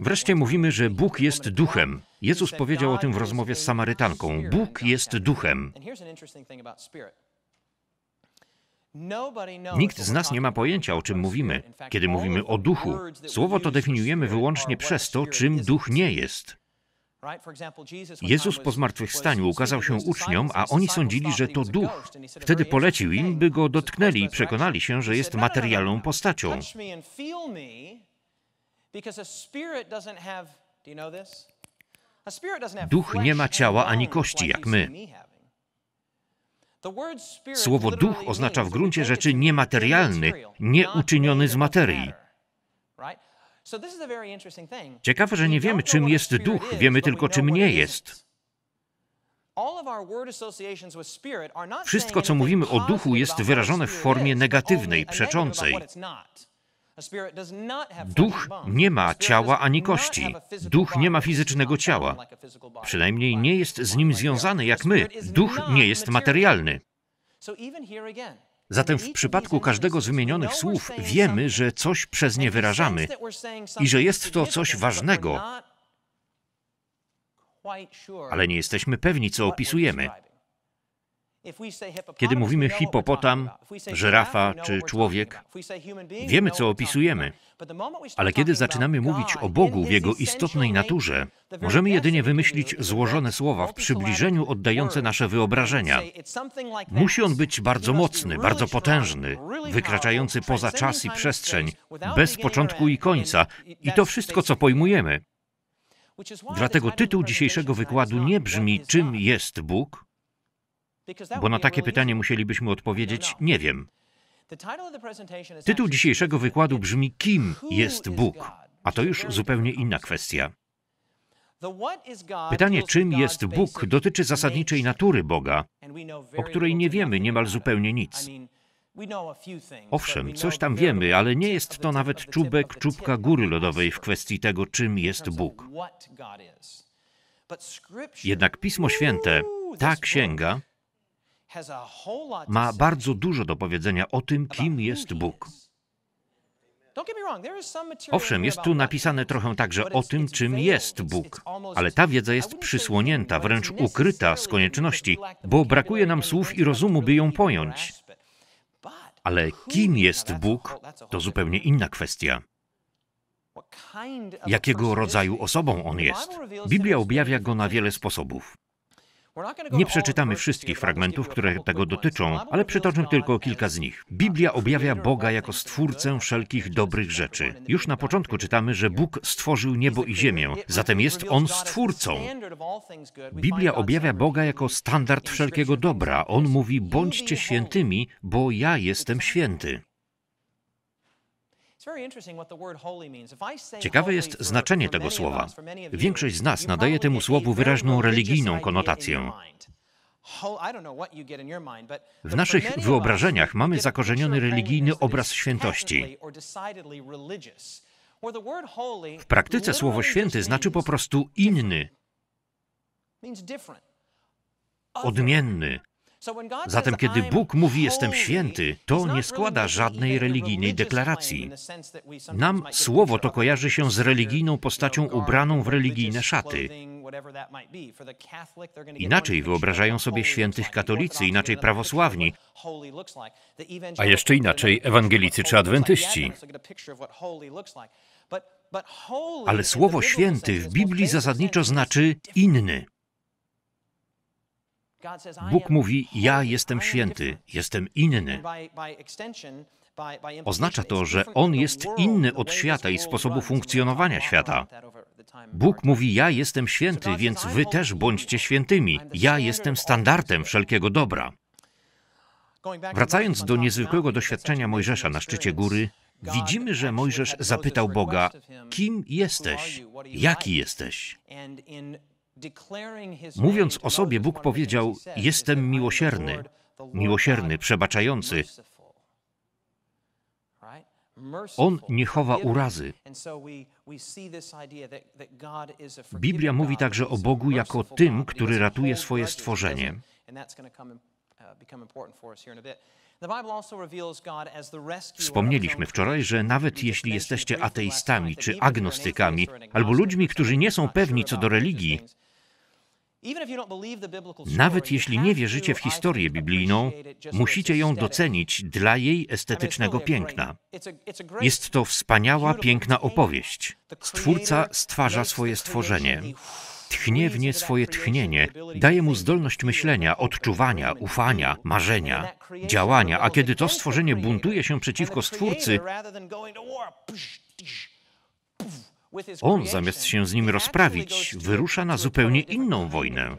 Wreszcie mówimy, że Bóg jest duchem. Jezus powiedział o tym w rozmowie z Samarytanką. Bóg jest duchem. Nikt z nas nie ma pojęcia, o czym mówimy, kiedy mówimy o duchu. Słowo to definiujemy wyłącznie przez to, czym duch nie jest. Jezus po zmartwychwstaniu ukazał się uczniom, a oni sądzili, że to duch. Wtedy polecił im, by go dotknęli i przekonali się, że jest materialną postacią. Duch nie ma ciała ani kości, jak my. Słowo duch oznacza w gruncie rzeczy niematerialny, nieuczyniony z materii. Ciekawe, że nie wiemy, czym jest duch, wiemy tylko, czym nie jest. Wszystko, co mówimy o duchu, jest wyrażone w formie negatywnej, przeczącej. Duch nie ma ciała ani kości. Duch nie ma fizycznego ciała. Przynajmniej nie jest z nim związany jak my. Duch nie jest materialny. Zatem w przypadku każdego z wymienionych słów wiemy, że coś przez nie wyrażamy i że jest to coś ważnego, ale nie jesteśmy pewni, co opisujemy. Kiedy mówimy hipopotam, żyrafa czy człowiek, wiemy co opisujemy. Ale kiedy zaczynamy mówić o Bogu w jego istotnej naturze, możemy jedynie wymyślić złożone słowa w przybliżeniu oddające nasze wyobrażenia. Musi on być bardzo mocny, bardzo potężny, wykraczający poza czas i przestrzeń, bez początku i końca, i to wszystko, co pojmujemy. Dlatego tytuł dzisiejszego wykładu nie brzmi Czym jest Bóg, bo na takie pytanie musielibyśmy odpowiedzieć nie wiem. Tytuł dzisiejszego wykładu brzmi Kim jest Bóg? A to już zupełnie inna kwestia. Pytanie, czym jest Bóg, dotyczy zasadniczej natury Boga, o której nie wiemy niemal zupełnie nic. Owszem, coś tam wiemy, ale nie jest to nawet czubek czubka góry lodowej w kwestii tego, czym jest Bóg. Jednak Pismo Święte, ta księga, ma bardzo dużo do powiedzenia o tym, kim jest Bóg. Owszem, jest tu napisane trochę także o tym, czym jest Bóg, ale ta wiedza jest przysłonięta, wręcz ukryta z konieczności, bo brakuje nam słów i rozumu, by ją pojąć. Ale kim jest Bóg, to zupełnie inna kwestia. Jakiego rodzaju osobą on jest? Biblia objawia go na wiele sposobów. Nie przeczytamy wszystkich fragmentów, które tego dotyczą, ale przytoczę tylko kilka z nich. Biblia objawia Boga jako stwórcę wszelkich dobrych rzeczy. Już na początku czytamy, że Bóg stworzył niebo i ziemię, zatem jest On stwórcą. Biblia objawia Boga jako standard wszelkiego dobra. On mówi: bądźcie świętymi, bo ja jestem święty. Ciekawe jest znaczenie tego słowa. Większość z nas nadaje temu słowu wyraźną religijną konotację. W naszych wyobrażeniach mamy zakorzeniony religijny obraz świętości. W praktyce słowo święty znaczy po prostu inny, odmienny, Zatem, kiedy Bóg mówi jestem święty, to nie składa żadnej religijnej deklaracji. Nam słowo to kojarzy się z religijną postacią ubraną w religijne szaty. Inaczej wyobrażają sobie świętych katolicy, inaczej prawosławni, a jeszcze inaczej ewangelicy czy adwentyści. Ale słowo święty w Biblii zasadniczo znaczy inny. Bóg mówi: Ja jestem święty, jestem inny. Oznacza to, że On jest inny od świata i sposobu funkcjonowania świata. Bóg mówi: Ja jestem święty, więc Wy też bądźcie świętymi. Ja jestem standardem wszelkiego dobra. Wracając do niezwykłego doświadczenia Mojżesza na szczycie góry, widzimy, że Mojżesz zapytał Boga: Kim jesteś? Jaki jesteś? Mówiąc o sobie, Bóg powiedział: Jestem miłosierny, miłosierny, przebaczający. On nie chowa urazy. Biblia mówi także o Bogu jako tym, który ratuje swoje stworzenie. Uh, Wspomnieliśmy wczoraj, że nawet jeśli jesteście ateistami czy agnostykami, albo ludźmi, którzy nie są pewni co do religii, nawet jeśli nie wierzycie w historię biblijną, musicie ją docenić dla jej estetycznego piękna. Jest to wspaniała, piękna opowieść. Stwórca stwarza swoje stworzenie. Tchnie w nie swoje tchnienie, daje mu zdolność myślenia, odczuwania, ufania, marzenia, działania, a kiedy to stworzenie buntuje się przeciwko stwórcy, on, zamiast się z nim rozprawić, wyrusza na zupełnie inną wojnę.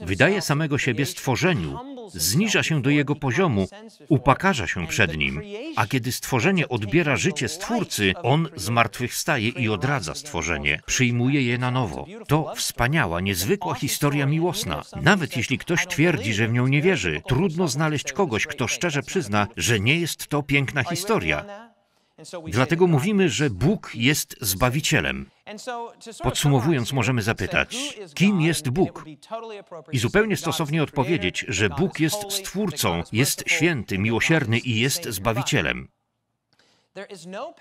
Wydaje samego siebie stworzeniu, zniża się do jego poziomu, upakarza się przed nim, a kiedy stworzenie odbiera życie stwórcy, on zmartwychwstaje i odradza stworzenie, przyjmuje je na nowo. To wspaniała, niezwykła historia miłosna. Nawet jeśli ktoś twierdzi, że w nią nie wierzy, trudno znaleźć kogoś, kto szczerze przyzna, że nie jest to piękna historia. Dlatego mówimy, że Bóg jest Zbawicielem. Podsumowując, możemy zapytać, kim jest Bóg? I zupełnie stosownie odpowiedzieć, że Bóg jest Stwórcą, jest święty, miłosierny i jest Zbawicielem. No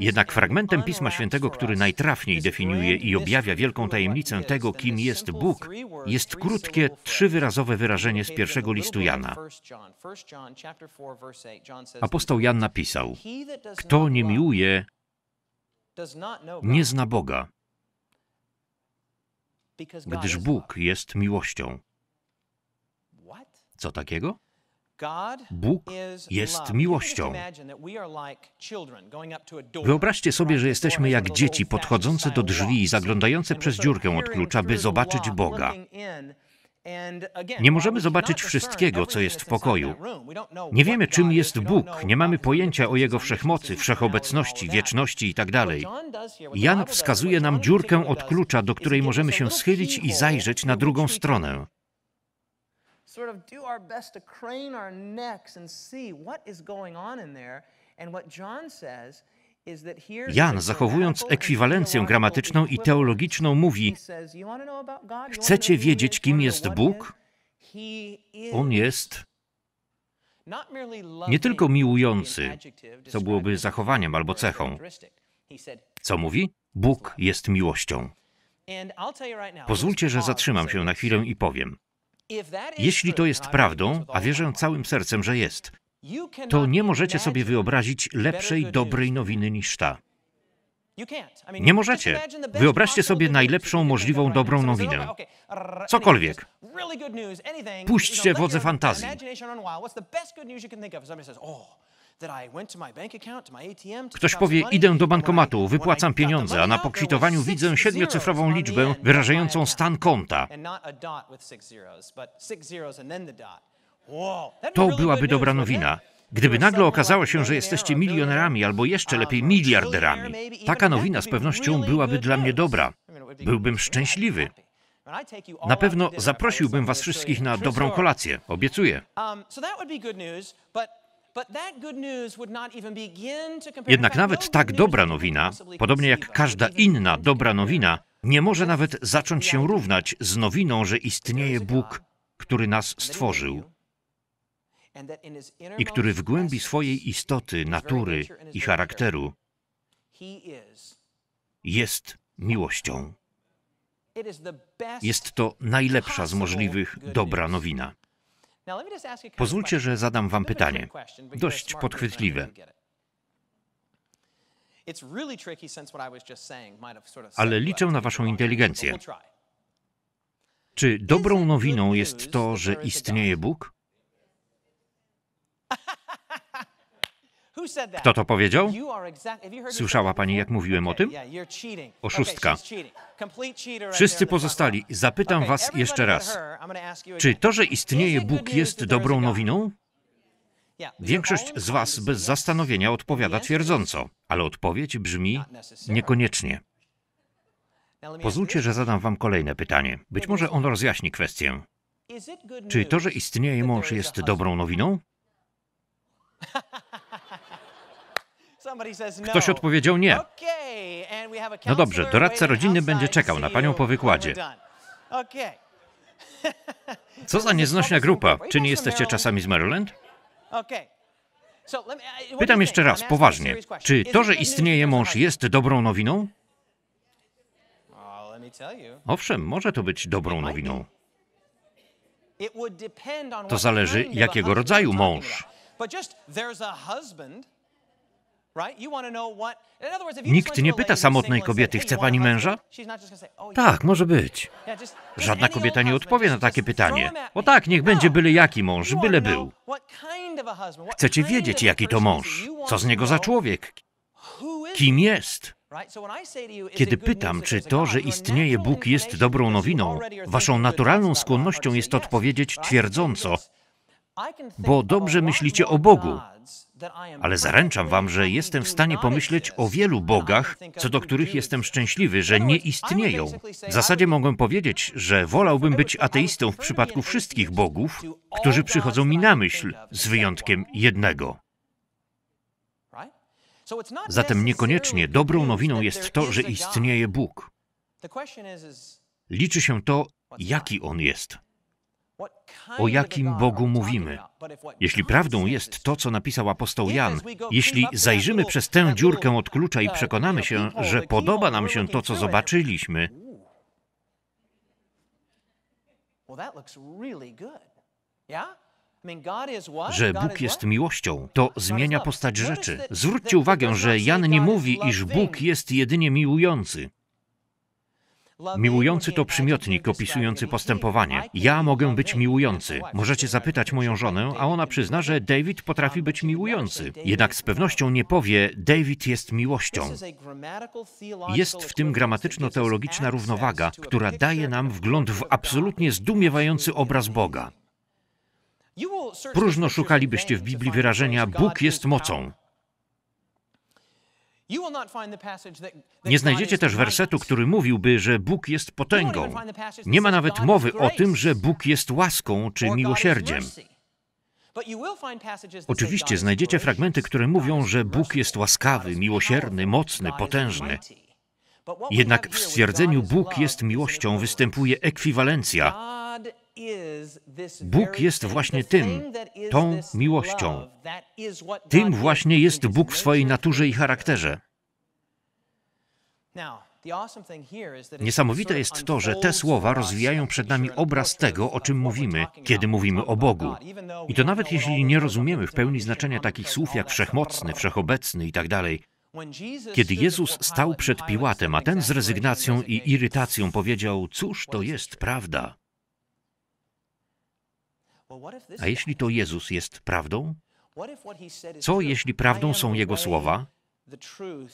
Jednak fragmentem Pisma Świętego, który najtrafniej definiuje i objawia wielką tajemnicę tego, kim jest Bóg, jest krótkie, trzywyrazowe wyrażenie z pierwszego listu Jana. Apostoł Jan napisał, kto nie miłuje, nie zna Boga, gdyż Bóg jest miłością. Co takiego? Bóg jest miłością. Wyobraźcie sobie, że jesteśmy jak dzieci podchodzące do drzwi i zaglądające przez dziurkę od klucza, by zobaczyć Boga. Nie możemy zobaczyć wszystkiego, co jest w pokoju. Nie wiemy, czym jest Bóg, nie mamy pojęcia o Jego wszechmocy, wszechobecności, wieczności tak itd. Jan wskazuje nam dziurkę od klucza, do której możemy się schylić i zajrzeć na drugą stronę sort of do our best to crane our necks and see what is going on in there. And what John says Jan, zachowując ekwiwalencję gramatyczną i teologiczną, mówi: Chcecie wiedzieć, kim jest Bóg? On jest nie tylko miłujący, co byłoby zachowaniem albo cechą. Co mówi? Bóg jest miłością. Pozwólcie, że zatrzymam się na chwilę i powiem. Jeśli to jest prawdą, a wierzę całym sercem, że jest, to nie możecie sobie wyobrazić lepszej, dobrej nowiny niż ta. Nie możecie. Wyobraźcie sobie najlepszą możliwą dobrą nowinę. Cokolwiek. Puśćcie wodze fantazji. Ktoś powie, idę do bankomatu, wypłacam pieniądze, a na pokwitowaniu widzę siedmiocyfrową liczbę wyrażającą stan konta. To byłaby dobra nowina. Gdyby nagle okazało się, że jesteście milionerami albo jeszcze lepiej miliarderami, taka nowina z pewnością byłaby dla mnie dobra. Byłbym szczęśliwy. Na pewno zaprosiłbym Was wszystkich na dobrą kolację, obiecuję. Um, jednak nawet no tak dobra nowina, podobnie jak każda inna dobra nowina, nie może nawet zacząć się równać z nowiną, że istnieje Bóg, który nas stworzył i który w głębi swojej istoty, natury i charakteru jest miłością. Jest to najlepsza z możliwych dobra nowina. Pozwólcie, że zadam Wam pytanie, dość podchwytliwe. Ale liczę na Waszą inteligencję. Czy dobrą nowiną jest to, że istnieje Bóg? Kto to powiedział? Słyszała pani, jak mówiłem o tym? Oszustka. Wszyscy pozostali, zapytam was jeszcze raz. Czy to, że istnieje Bóg, jest dobrą nowiną? Większość z was bez zastanowienia odpowiada twierdząco, ale odpowiedź brzmi niekoniecznie. Pozwólcie, że zadam wam kolejne pytanie. Być może on rozjaśni kwestię. Czy to, że istnieje mąż, jest dobrą nowiną? No. Ktoś odpowiedział nie. No dobrze, doradca rodzinny będzie czekał na panią po wykładzie. Co za nieznośna grupa. Czy nie jesteście czasami z Maryland? Uh, Pytam jeszcze raz, poważnie. Czy to, że istnieje mąż, jest dobrą nowiną? Oh, Owszem, może to być dobrą nowiną. To zależy, jakiego rodzaju mąż. Nikt nie pyta samotnej kobiety, chce pani męża? Oh, tak, może być. Żadna kobieta nie odpowie na takie pytanie. O tak, niech będzie no, byle jaki mąż, byle był. Chcecie wiedzieć, jaki to mąż, co z niego za człowiek, kim jest. Kiedy pytam, czy to, że istnieje Bóg, jest dobrą nowiną, waszą naturalną skłonnością jest odpowiedzieć twierdząco, bo dobrze myślicie o Bogu, ale zaręczam wam, że jestem w stanie pomyśleć o wielu bogach, co do których jestem szczęśliwy, że nie istnieją. W zasadzie mogę powiedzieć, że wolałbym być ateistą w przypadku wszystkich bogów, którzy przychodzą mi na myśl, z wyjątkiem jednego. Zatem niekoniecznie dobrą nowiną jest to, że istnieje Bóg. Liczy się to, jaki On jest o jakim Bogu mówimy. Jeśli prawdą jest to, co napisał apostoł Jan, jeśli zajrzymy przez tę dziurkę od klucza i przekonamy się, że podoba nam się to, co zobaczyliśmy, że Bóg jest miłością, to zmienia postać rzeczy. Zwróćcie uwagę, że Jan nie mówi, iż Bóg jest jedynie miłujący. Miłujący to przymiotnik opisujący postępowanie. Ja mogę być miłujący. Możecie zapytać moją żonę, a ona przyzna, że David potrafi być miłujący. Jednak z pewnością nie powie, David jest miłością. Jest w tym gramatyczno-teologiczna równowaga, która daje nam wgląd w absolutnie zdumiewający obraz Boga. Próżno szukalibyście w Biblii wyrażenia Bóg jest mocą. Nie znajdziecie też wersetu, który mówiłby, że Bóg jest potęgą. Nie ma nawet mowy o tym, że Bóg jest łaską czy miłosierdziem. Oczywiście znajdziecie fragmenty, które mówią, że Bóg jest łaskawy, miłosierny, mocny, potężny. Jednak w stwierdzeniu Bóg jest miłością występuje ekwiwalencja Bóg jest właśnie tym, tą miłością. Tym właśnie jest Bóg w swojej naturze i charakterze. Niesamowite jest to, że te słowa rozwijają przed nami obraz tego, o czym mówimy, kiedy mówimy o Bogu. I to nawet jeśli nie rozumiemy w pełni znaczenia takich słów jak wszechmocny, wszechobecny itd. Tak kiedy Jezus stał przed Piłatem, a ten z rezygnacją i irytacją powiedział: Cóż to jest prawda? A jeśli to Jezus jest prawdą? Co jeśli prawdą są Jego słowa?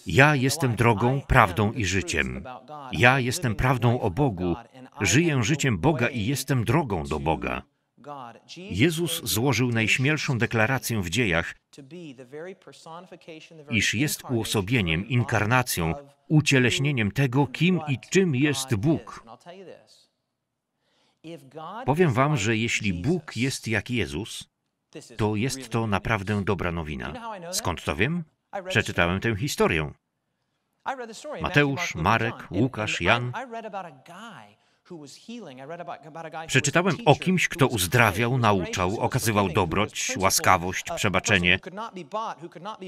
Ja jestem drogą, prawdą i życiem. Ja jestem prawdą o Bogu. Żyję życiem Boga i jestem drogą do Boga. Jezus złożył najśmielszą deklarację w dziejach, iż jest uosobieniem, inkarnacją, ucieleśnieniem tego, kim i czym jest Bóg. Powiem wam, że jeśli Bóg jest jak Jezus, to jest to naprawdę dobra nowina. Skąd to wiem? Przeczytałem tę historię. Mateusz, Marek, Łukasz, Jan. Przeczytałem o kimś, kto uzdrawiał, nauczał, okazywał dobroć, łaskawość, uh, przebaczenie,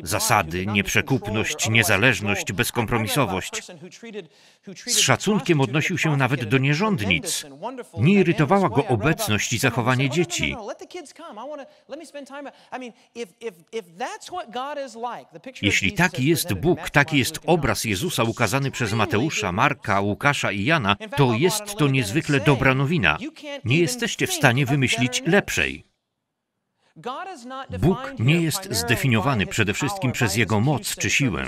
zasady, nieprzekupność, niezależność, bezkompromisowość. Z szacunkiem odnosił się nawet do nierządnic. Nie irytowała go obecność i zachowanie oh, no, no, no, dzieci. Jeśli taki jest Bóg, taki jest obraz Jezusa ukazany przez Mateusza, Marka, Łukasza i Jana, to jest to niezwykle dobra nowina. Nie jesteście w stanie wymyślić lepszej. Bóg nie jest zdefiniowany przede wszystkim przez Jego moc czy siłę.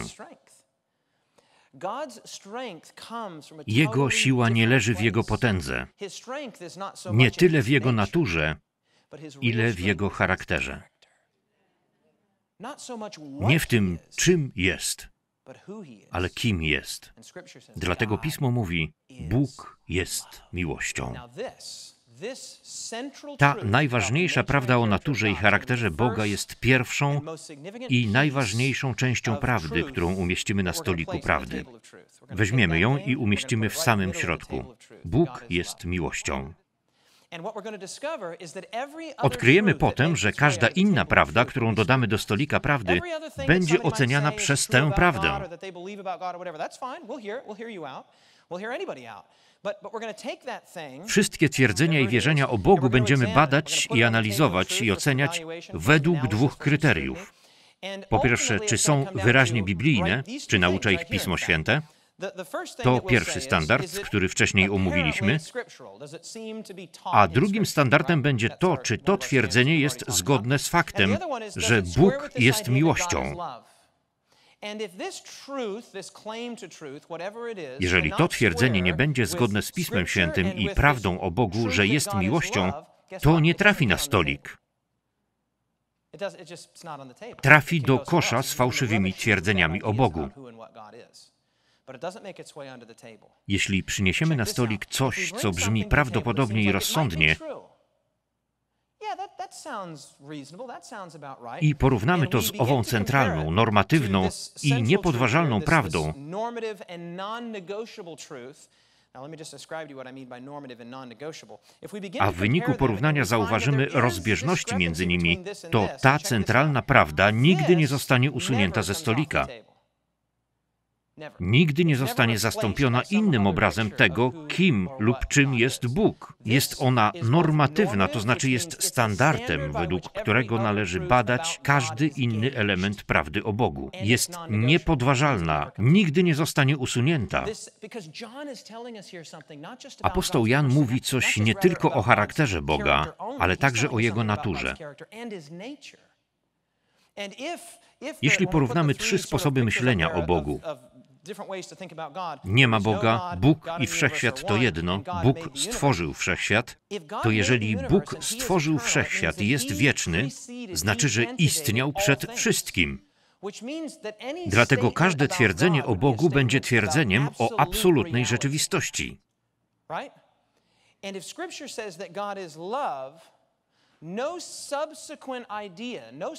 Jego siła nie leży w Jego potędze, nie tyle w Jego naturze, ile w Jego charakterze. Nie w tym, czym jest ale kim jest. Dlatego pismo mówi: Bóg jest miłością. Ta najważniejsza prawda o naturze i charakterze Boga jest pierwszą i najważniejszą częścią prawdy, którą umieścimy na stoliku prawdy. Weźmiemy ją i umieścimy w samym środku. Bóg jest miłością. Odkryjemy potem, że każda inna prawda, którą dodamy do stolika prawdy, będzie oceniana przez tę prawdę. Wszystkie twierdzenia i wierzenia o Bogu będziemy badać i analizować i oceniać według dwóch kryteriów. Po pierwsze, czy są wyraźnie biblijne, czy naucza ich Pismo Święte. To pierwszy standard, który wcześniej omówiliśmy. A drugim standardem będzie to, czy to twierdzenie jest zgodne z faktem, że Bóg jest miłością. Jeżeli to twierdzenie nie będzie zgodne z Pismem Świętym i prawdą o Bogu, że jest miłością, to nie trafi na stolik. Trafi do kosza z fałszywymi twierdzeniami o Bogu. Jeśli przyniesiemy na stolik coś, co brzmi prawdopodobnie i rozsądnie, i porównamy to z ową centralną, normatywną i niepodważalną prawdą, a w wyniku porównania zauważymy rozbieżności między nimi, to ta centralna prawda nigdy nie zostanie usunięta ze stolika nigdy nie zostanie zastąpiona innym obrazem tego, kim lub czym jest Bóg. Jest ona normatywna, to znaczy jest standardem, według którego należy badać każdy inny element prawdy o Bogu. Jest niepodważalna, nigdy nie zostanie usunięta. Apostoł Jan mówi coś nie tylko o charakterze Boga, ale także o jego naturze. Jeśli porównamy trzy sposoby myślenia o Bogu, nie ma Boga, Bóg i wszechświat to jedno. Bóg stworzył wszechświat. To jeżeli Bóg stworzył wszechświat i jest wieczny, znaczy, że istniał przed wszystkim. Dlatego każde twierdzenie o Bogu będzie twierdzeniem o absolutnej rzeczywistości. No no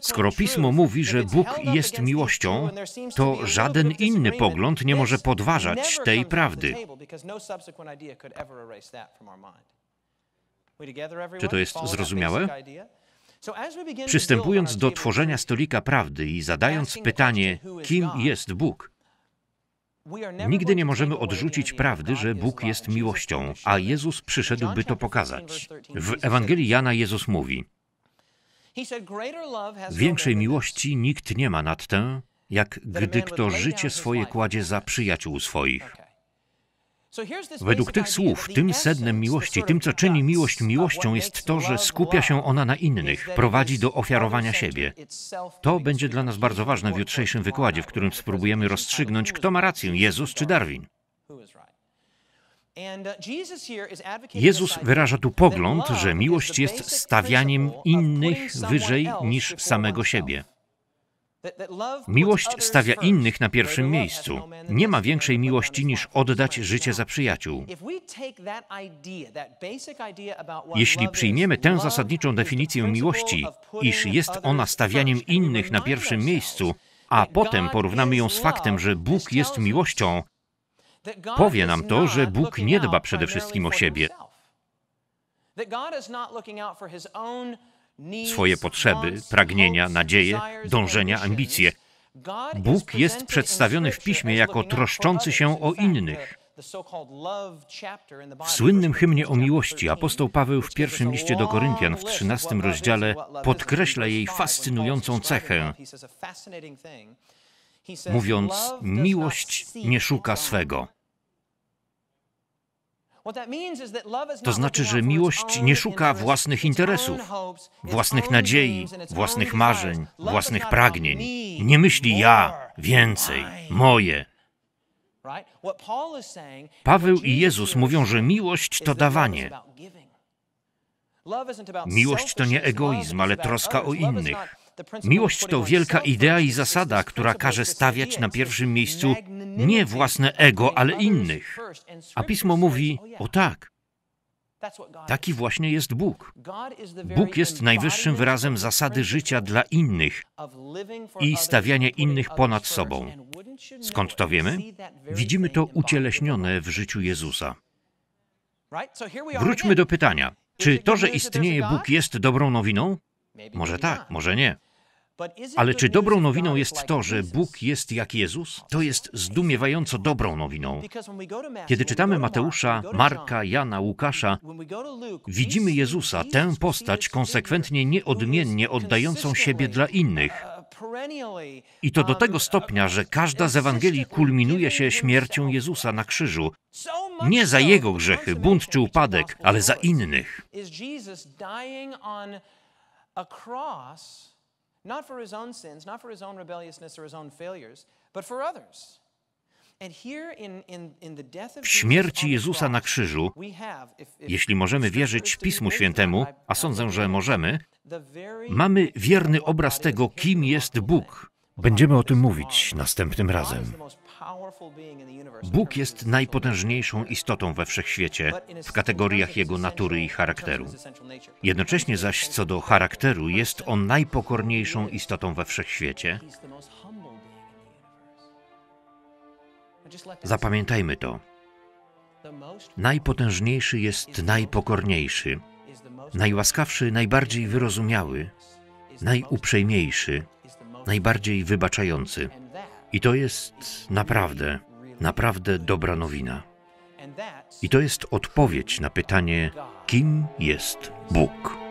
Skoro pismo mówi, że Bóg jest miłością, to żaden inny pogląd nie może podważać tej prawdy. No Czy to jest zrozumiałe? Przystępując do tworzenia stolika prawdy i zadając pytanie, kim jest Bóg, Nigdy nie możemy odrzucić prawdy, że Bóg jest miłością, a Jezus przyszedł, by to pokazać. W Ewangelii Jana Jezus mówi: no Większej miłości nikt nie ma nad tę, jak gdy kto życie swoje kładzie za przyjaciół swoich. Według tych słów, tym sednem miłości, tym, co czyni miłość miłością, jest to, że skupia się ona na innych, prowadzi do ofiarowania siebie. To będzie dla nas bardzo ważne w jutrzejszym wykładzie, w którym spróbujemy rozstrzygnąć, kto ma rację, Jezus czy Darwin. Uh, Jezus wyraża tu pogląd, że miłość jest stawianiem innych wyżej niż samego siebie. Miłość stawia innych na pierwszym miejscu. No nie ma większej miłości niż oddać życie za przyjaciół. Jeśli przyjmiemy tę zasadniczą definicję miłości, iż jest ona stawianiem innych na pierwszym miejscu, a potem porównamy ją z faktem, że Bóg jest miłością, powie nam to, że Bóg nie dba przede wszystkim o siebie swoje potrzeby, pragnienia, nadzieje, dążenia, ambicje. Bóg jest przedstawiony w piśmie jako troszczący się o innych. W słynnym hymnie o miłości apostoł Paweł w pierwszym liście do Koryntian w 13 rozdziale podkreśla jej fascynującą cechę, mówiąc: Miłość nie szuka swego. To znaczy, że miłość nie szuka własnych interesów, własnych nadziei, własnych marzeń, własnych pragnień. Nie myśli ja, więcej, moje. Paweł i Jezus mówią, że miłość to dawanie. Miłość to nie egoizm, ale troska o innych. Miłość to wielka idea i zasada, która każe stawiać na pierwszym miejscu nie własne ego, ale innych. A pismo mówi: O tak. Taki właśnie jest Bóg. Bóg jest najwyższym wyrazem zasady życia dla innych i stawiania innych ponad sobą. Skąd to wiemy? Widzimy to ucieleśnione w życiu Jezusa. Wróćmy do pytania: czy to, że istnieje Bóg, jest dobrą nowiną? Może tak, może nie. Ale czy dobrą nowiną jest to, że Bóg jest jak Jezus? To jest zdumiewająco dobrą nowiną. Kiedy czytamy Mateusza, Marka, Jana, Łukasza, widzimy Jezusa, tę postać konsekwentnie, nieodmiennie oddającą siebie dla innych. Uh, I to do um, tego stopnia, że uh, każda z Ewangelii kulminuje się śmiercią Jezusa na krzyżu. Nie za jego grzechy, bunt czy upadek, ale za innych a cross, not for his own sins, not for his own rebelliousness or his own failures, but for others. W śmierci Jezusa na krzyżu, jeśli możemy wierzyć Pismu Świętemu, a sądzę, że możemy, mamy wierny obraz tego, kim jest Bóg. Będziemy o tym mówić następnym razem. Bóg jest najpotężniejszą istotą we wszechświecie w kategoriach jego natury i charakteru. Jednocześnie zaś co do charakteru jest on najpokorniejszą istotą we wszechświecie. Zapamiętajmy to. Najpotężniejszy jest najpokorniejszy, najłaskawszy, najbardziej wyrozumiały, najuprzejmiejszy, najbardziej wybaczający. I to jest naprawdę, naprawdę dobra nowina. I to jest odpowiedź na pytanie, kim jest Bóg.